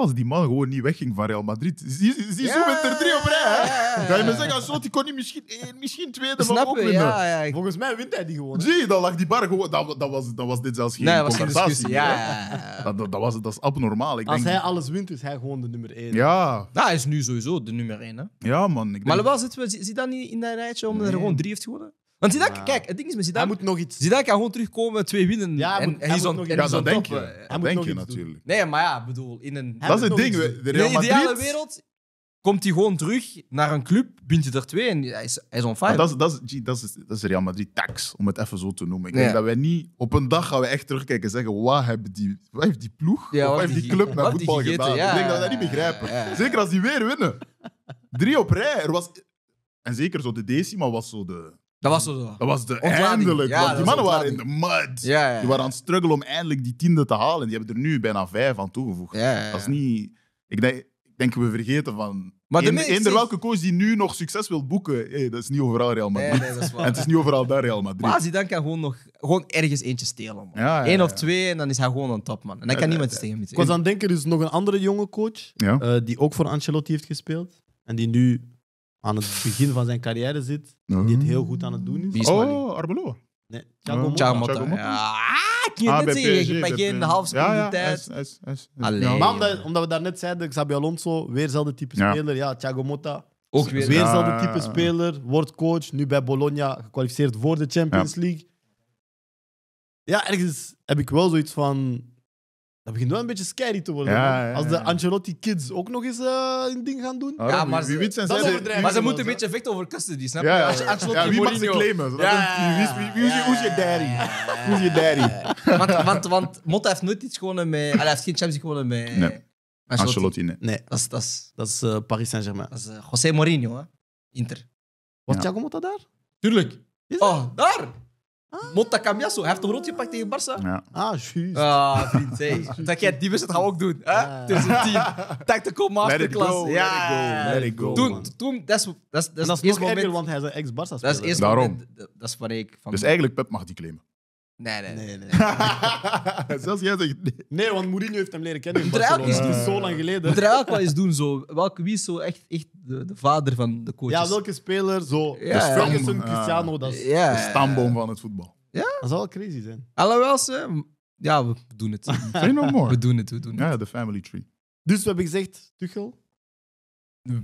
als die man gewoon niet wegging van Real Madrid. Zie, zie zo met er drie op rij. Hè? Ja, Ga je me zeggen, Ancelotti kon niet misschien misschien tweede, van ook winnen. Volgens mij wint hij die gewoon. Zie, dan lag die bar gewoon... Dat, dat, was, dat was dit zelfs geen dat conversatie. ja, Dat, dat, was, dat is abnormaal. Ik als hij alles wint, is hij gewoon de nummer één. Ja. Nou, is nu sowieso de nummer één. Hè? Ja, man. Ik denk... Maar wel zitten Zit dat niet in dat rijtje om er gewoon drie heeft gewonnen? Want kijk, het ding is met Zidane... Hij moet nog iets... Zidane kan gewoon terugkomen twee winnen. Ja, hij hij, is nog iets dat denk je. natuurlijk. Nee, maar ja, bedoel, in een... Dat is het ding. In de ideale wereld komt hij gewoon terug naar een club, bindt hij er twee en hij is, hij is on Dat is, dat, is, dat, is, Real Madrid-tax, om het even zo te noemen. Ik denk dat wij niet... Op een dag gaan we echt terugkijken en zeggen wat, hebben die, wat heeft die ploeg, wat, heeft die, club naar voetbal gedaan? ik denk dat we dat niet begrijpen. Zeker als die weer winnen. Drie op rij. Er was, en zeker zo de decima was zo de dat was zo. zo. Dat was de eindelijk. die mannen waren in de mud. die waren aan het struggelen om eindelijk die tiende te halen. Die hebben er nu bijna vijf aan toegevoegd. Dat is niet... Ik denk, ik we vergeten van... Maar in, welke coach die nu nog succes wil boeken, hey, dat is niet overal Real Madrid. Nee, dat is en [LAUGHS] het is niet overal daar Real Madrid. Maar dan kan gewoon nog gewoon ergens eentje stelen. Man. Eén of twee en dan is hij gewoon een topman. En dan kan eh, niemand eh, tegen hem Ik was aan het denken, er is nog een andere jonge coach eh, die ook voor Ancelotti heeft gespeeld. En die nu aan het begin van zijn carrière zit, die het heel goed aan het doen is. Oh, Arbeloa. Nee, Thiago Motta. Thiago Motta. Ja, ah, ik ah, net zeggen, bij geen half seconde ja, tijd. Maar omdat, we we daarnet zeiden, Xabi Alonso, weer hetzelfde type speler. Ja, Thiago Motta. Ook weer. Weer type speler, wordt coach, nu bij Bologna gekwalificeerd voor de Champions League. Ja, ergens heb ik wel zoiets van dat begint wel een beetje scary te worden. Als de Ancelotti kids ook nog eens uh, een ding gaan doen. Ja, maar wie, wie ze, maar ze moeten een beetje effect over custody, snap je? Als wie mag ze claimen? Wie is je daddy? Wie is je daddy? want, want, Motta heeft nooit iets gewonnen met... Hij heeft geen Champions gewonnen met... Nee. Ancelotti. nee. nee. dat is, dat dat is eh, Paris Saint-Germain. Dat is eh, José Mourinho, hè? Inter. Was Thiago Motta daar? Tuurlijk. Oh, daar! Motta Cambiasso, hij heeft een rood gepakt tegen Barça. Ja. Ah, juist. Ah, vriend, hey. [LAUGHS] dat jij die wedstrijd gaan we ook doen. Hè? Ja. Tussen team. Tactical masterclass. Let it go, ja. let it go. Let it go toen, toen, dat is, dat is, dat is, dat is nog erger, want hij is een ex-Barça-speler. Daarom. dat is waar ik van... Dus eigenlijk, Pep mag die claimen. Nee, nee. nee, nee. [LAUGHS] Zelfs jij zegt nee. Nee, want Mourinho heeft hem leren kennen. in Moet er is dus zo lang geleden. Moet er eigenlijk [LAUGHS] wel eens doen, zo. Welke, wie is zo echt, echt de, vader van de coaches? Ja, welke speler zo. De dus Ferguson, Cristiano, dat, is, De stamboom van het voetbal. Ja, dat zal wel crazy zijn. Alhoewel ze... Ja, we doen het. Say no more. We doen het, we doen het. Ja, de family tree. Dus we hebben gezegd, Tuchel,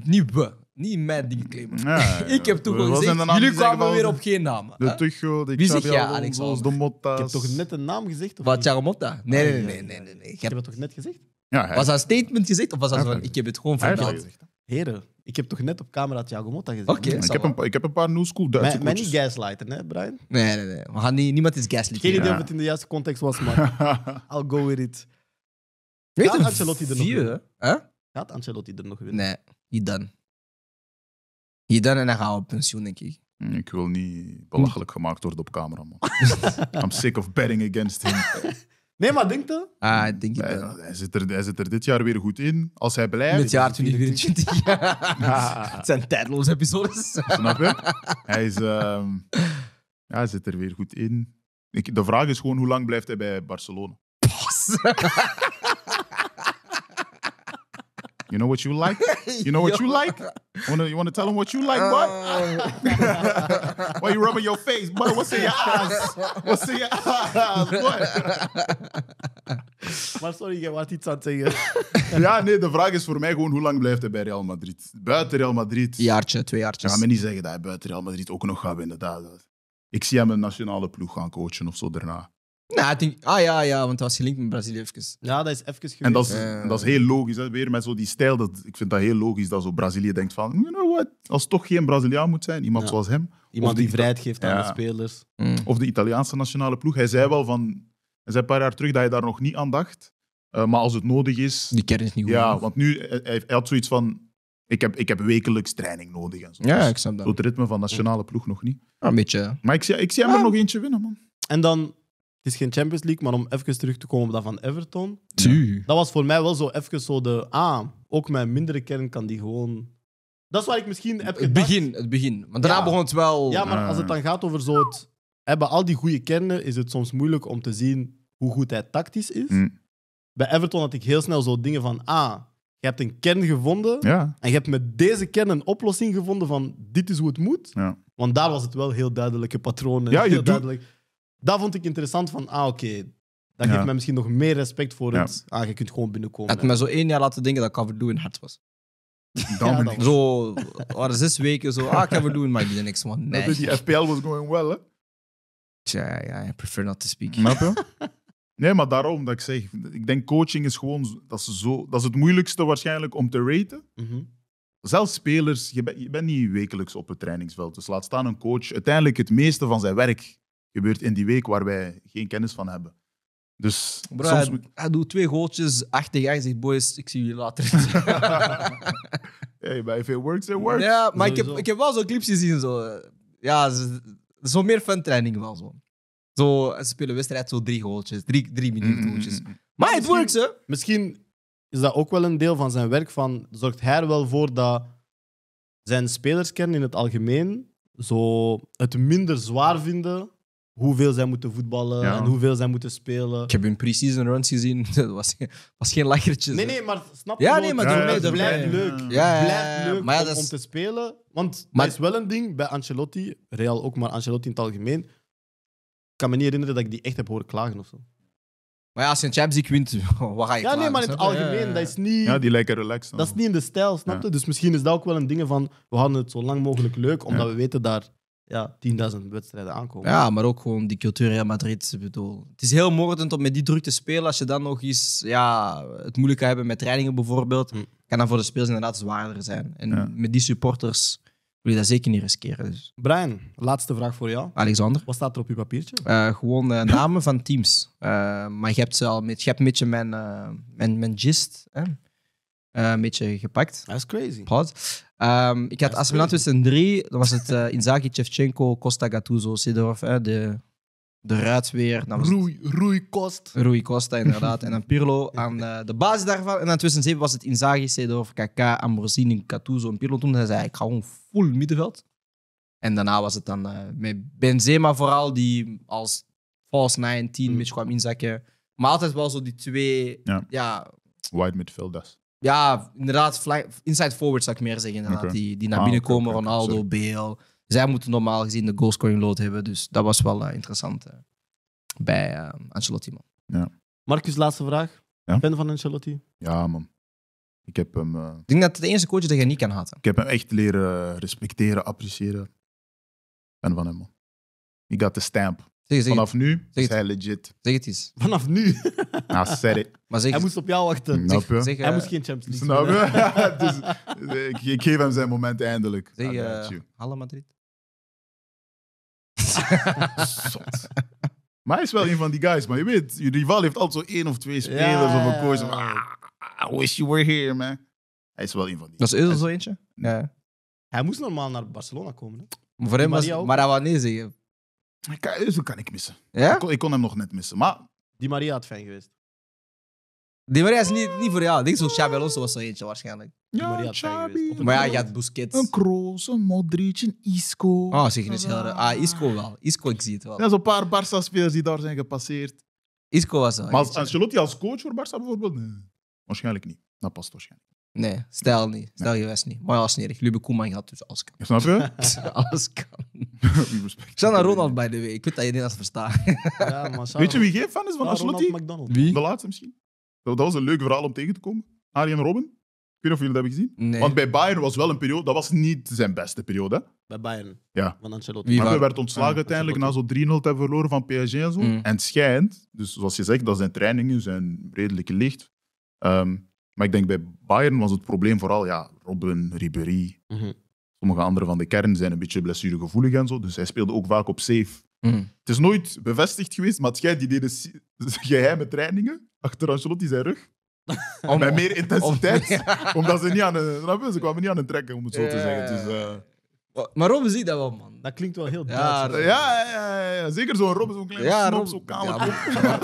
niet we. Niet mijn dingen claimen. [LAUGHS] ik heb toch wel gezegd, jullie kwamen weer op geen naam. De Tucho, de Wie zeg je? Alexander? De Ik heb toch net een naam gezegd? Of Wat, Charamotta? Ah, nee, nee, nee. nee, nee, nee. Ik heb het toch net gezegd? Ja, hij... was dat een statement gezegd of was dat van, ik heb het gewoon vermeld? Heren, ik heb toch net op camera Thiago Motta gezegd. Oké, ik, heb een, ik heb een paar new school Duitse Mijn niet gaslighten, hè, Brian? Nee, nee, nee. We gaan niet, niemand is gaslighten. Geen idee ja. of het in de juiste context was, maar [LAUGHS] I'll go with it. Weet Gaat Ancelotti er nog hè? Gaat Ancelotti er nog winnen? Nee. Hidan. dan? en dan gaan we op pensioen, denk ik. Mm, ik wil niet belachelijk gemaakt worden op camera, man. [LAUGHS] I'm sick of betting against him. [LAUGHS] Nee, maar denk dat? Ah, denk ik hij, wel. Hij zit, er, hij zit er dit jaar weer goed in. Als hij blijft... Dit jaar 2024. [LAUGHS] Ah. Het zijn tijdloze episodes. Snap je? Hij, is, ehm, ja, zit er weer goed in. Ik, de vraag is gewoon, hoe lang blijft hij bij Barcelona? You know what you like? [LAUGHS] You know what you like? Wanna, you want to tell them what you like, bud? Oh. [LAUGHS] Why you rubbing your face, bud? What's in your eyes? What's in your eyes, bud? [LAUGHS] Maar sorry, je wat iets aan tegen. ja, nee, de vraag is voor mij gewoon hoe lang blijft hij bij Real Madrid? Buiten Real Madrid. Een jaartje, twee jaartjes. Ga me niet zeggen dat hij buiten Real Madrid ook nog gaat winnen. Dat, Ik zie hem een nationale ploeg gaan coachen of zo daarna. Nou, ah ja, ja, want dat was gelinkt met Brazilië even. Ja, dat is even geweest. En dat is, eh. dat is heel logisch. Hè? Weer met zo die stijl. Dat, ik vind dat heel logisch dat zo Brazilië denkt van... You know what? Als toch geen Braziliaan moet zijn, iemand zoals hem. Iemand die vrijheid geeft aan de spelers. Mm. Of de Italiaanse nationale ploeg. Hij zei wel van... Hij zei een paar jaar terug dat hij daar nog niet aan dacht. Eh, maar als het nodig is... Die kern is niet goed. Ja, want nu... Eh, hij, hij had zoiets van... Ik heb, ik heb wekelijks training nodig en zo. ja, dus ik snap dat. het ritme van nationale ploeg nog niet. een beetje. Maar ik zie, ik zie hem ah. er nog eentje winnen, man. En dan het is geen Champions League, maar om even terug te komen op dat van Everton. Ja. Dat was voor mij wel zo even zo de. Ah, ook mijn mindere kern kan die gewoon. Dat is waar ik misschien heb Het begin, het begin. Maar daarna begon het wel. Ja, maar als het dan gaat over zo het hebben al die goede kernen, is het soms moeilijk om te zien hoe goed hij tactisch is. Mm. Bij Everton had ik heel snel zo dingen van, ah, je hebt een kern gevonden Ja. en je hebt met deze kern een oplossing gevonden van dit is hoe het moet. Ja. Want daar was het wel heel duidelijke patronen. Ja, je heel duidelijk. Dat vond ik interessant van, ah oké, dat geeft me mij misschien nog meer respect voor het, ah je kunt gewoon binnenkomen. Had heb me zo één jaar laten denken dat Coverdoen hard was. Ja, Dominic. Zo, waren zes weken zo. Ah, Coverdoen might be the next one. Nee. Die FPL was going well, hè? Tja, ja, I prefer not to speak. Snap je? Nee, maar daarom dat ik zeg, ik denk coaching is gewoon, dat is, zo, dat is het moeilijkste waarschijnlijk om te raten. Mhm. Zelfs spelers, je bent niet wekelijks op het trainingsveld. Dus laat staan een coach uiteindelijk het meeste van zijn werk gebeurt in die week waar wij geen kennis van hebben. Dus soms... hij, hij, doet twee gootjes achter je en zegt, boys, ik zie jullie later. [LAUGHS] hey, maar if it works, it works. Ja, maar ik heb, ik heb wel zo'n clips gezien. Zo. Ja, zo meer fun training wel zo. Zo, ze spelen wedstrijd zo drie gootjes, drie, drie minuten mm-hmm. gootjes. Mm-hmm. Maar het works, hè? Misschien is dat ook wel een deel van zijn werk. Van, zorgt hij er wel voor dat zijn spelerskern in het algemeen zo het minder zwaar vinden hoeveel zij moeten voetballen en hoeveel zij moeten spelen. Ik heb hun pre-season runs gezien, [LAUGHS] dat was, was geen lachertje. Nee, nee, maar snap je? Ja, nee, maar ja, ja, blijft leuk. Ja, leuk om, te spelen. Want maar... dat is wel een ding bij Ancelotti, Real ook, maar Ancelotti in het algemeen. Ik kan me niet herinneren dat ik die echt heb horen klagen of zo. Maar ja, als je een Champions League wint, [LAUGHS] wat ga je Ja, nee, maar in het algemeen, dat is niet... Ja, die lijken relaxed. Dat is niet in de stijl, snap je? Dus misschien is dat ook wel een ding van, we hadden het zo lang mogelijk leuk, omdat we weten daar ja, 10.000 wedstrijden aankomen. Ja, maar ook gewoon die cultuur Real Madrid. bedoel, het is heel moordend om met die druk te spelen. Als je dan nog eens ja, het moeilijk kan hebben met trainingen bijvoorbeeld, hm. kan dat voor de speels inderdaad zwaarder zijn. En met die supporters wil je dat zeker niet riskeren. Dus. Brian, laatste vraag voor jou. Alexander. Wat staat er op je papiertje? Eh, gewoon uh, namen van teams. Eh, maar je hebt, al met, je hebt een beetje mijn, eh, mijn, mijn gist. Eh, een beetje gepakt. Dat is crazy. Pause. Um, ik had tussen 2003, dan was het uh, Inzaghi, Chevchenko, Costa Gattuso, Sidorf, de, de ruit weer. Rui, Kost. Rui Costa, inderdaad. [LAUGHS] en dan Pirlo aan eh, de basis daarvan. En dan 2007 was het Inzaghi, Sidorf, KK, Ambrosini, Gattuso en Pirlo. Toen zei ik ga gewoon full middenveld. En daarna was het dan met Benzema vooral, die als false 9, 10 mm. beetje kwam inzakken. Maar altijd wel zo die twee... Ja, wide midfielders ja, inderdaad, inside forward zou ik meer zeggen. Inderdaad. Die, die naar ah, binnen komen, Ronaldo, Bale. Zij moeten normaal gezien de goalscoring load hebben. Dus dat was wel eh, interessant eh, bij eh, Ancelotti. Man. Ja. Marcus, laatste vraag. Ja? Ben van Ancelotti? Ja, man. Ik heb hem... Ik denk dat het de enige coach dat je niet kan haten. Ik heb hem echt leren respecteren, appreciëren. En van hem, man. Ik got the stamp. Zeg, Vanaf nu zeg is hij legit. Zeg het eens. Vanaf nu. Nou, said it. Hij moest op jou wachten. Snap je? Hij eh, moest geen Champions League je? [LAUGHS] dus eh, ik, geef hem zijn moment eindelijk. zeg, eh, Madrid. [LAUGHS] Zot. Maar hij is wel een van die guys, maar je weet, je rival heeft altijd zo één of twee spelers of een koers. Ah, I wish you were here, man. Hij is wel een van die. Dat is er zo eentje? nee. Hij moest normaal naar Barcelona komen. Hè? Maar voor hem was... Maar wou nee zeggen. Dus Dat kan ik missen. Ik, kon, hem nog net missen. Maar Die Maria had fijn geweest. Die Maria is niet, niet voor jou. Ik denk zo Xabi Alonso was zo eentje waarschijnlijk. Die Maria had fijn geweest. Maar ja, je had Busquets. Een Kroos, een Modric, een Isco. Oh, zeg je niet heel Ah, Isco wel. Isco, ik zie het wel. Er zijn zo'n paar Barca-spelers die daar zijn gepasseerd. Isco was wel. Maar als Ancelotti als coach voor Barca bijvoorbeeld? Nee. Waarschijnlijk niet. Dat past waarschijnlijk. Nee, stijl niet. je gewijs niet. Maar als nederig. Lube Koeman gaat dus alles kan. Snap je? [LAUGHS] alles kan. zou [LAUGHS] naar Ronald, by the way. Ik weet dat je dit als verstaat. [LAUGHS] Ja, Weet je wie geen fan is van Ancelotti? Wie? De laatste misschien. Dat, was een leuk verhaal om tegen te komen. Arjen Robben. Ik weet niet of jullie dat hebben gezien. Want bij Bayern was wel een periode, dat was niet zijn beste periode. Bij Bayern? Ja. Van Ancelotti. Wie werd ontslagen ah, uiteindelijk na zo'n 3-0 te hebben verloren van PSG en zo. Mm. En het schijnt, dus zoals je zegt, dat zijn trainingen zijn redelijk licht. Ehm, maar ik denk bij Bayern was het probleem vooral ja, Robin Ribéry. Mhm. Sommige anderen van de kern zijn een beetje blessuregevoelig en zo. Dus hij speelde ook vaak op safe. Mhm. Het is nooit bevestigd geweest, maar jij die deden geheime [LAUGHS] trainingen achter Ancelotti zijn rug. Om, oh. met meer intensiteit. [LAUGHS] Omdat ze niet aan een, ze kwamen niet aan een trekken, om het zo te zeggen. Dus, eh, maar Robben ziet dat wel, man. Dat klinkt wel heel ja, Ja, ja, ja, zeker zo'n Rob, zo'n klein ja, snop, zo'n kale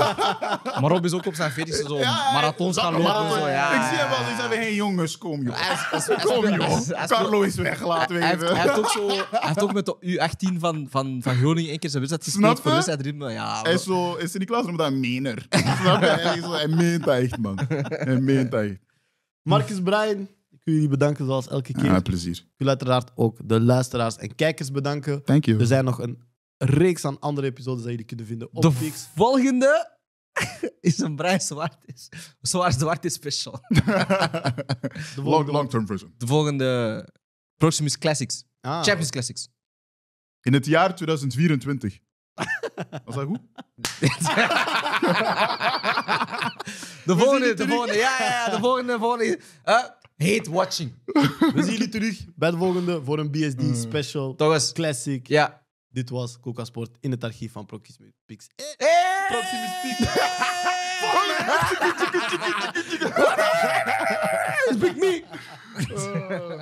[LAUGHS] maar Rob is ook op zijn veertigste zo marathons gaan lopen. zo, ja. Ik zie hem wel eens zeggen, geen jongens, kom joh. Kom joh, Carlo is weg, laat we even. Hij heeft ook, zo, hij heeft ook met de U18 van, van, van Groningen één keer zijn wedstrijd gespeeld voor wedstrijdritme. Ja, hij is, zo, is in die klas omdat een mener. [LAUGHS] Snap je? Hij meent dat echt, man. Hij meent dat echt. Marcus Brein, ik wil jullie bedanken zoals elke keer. Ja, plezier. Ik wil uiteraard ook de luisteraars en kijkers bedanken. Thank you. Er zijn nog een reeks aan andere episodes die jullie kunnen vinden op de Fix. volgende [LAUGHS] is een Brian Zwartis. Zwaar is special. [LAUGHS] de long, long term version. De volgende Proximus Classics. Ah. Champions Classics. [LAUGHS] In het jaar 2024. Was dat goed? de volgende, de volgende. Ja, ja, ja de volgende, de volgende. Eh, Hate watching. [LAUGHS] We zien jullie terug bij de volgende voor een BSD hmm. special. Toch eens. Classic. Ja. Dit was Coca Sport in het archief van Proximus Pix. Proximus Pix.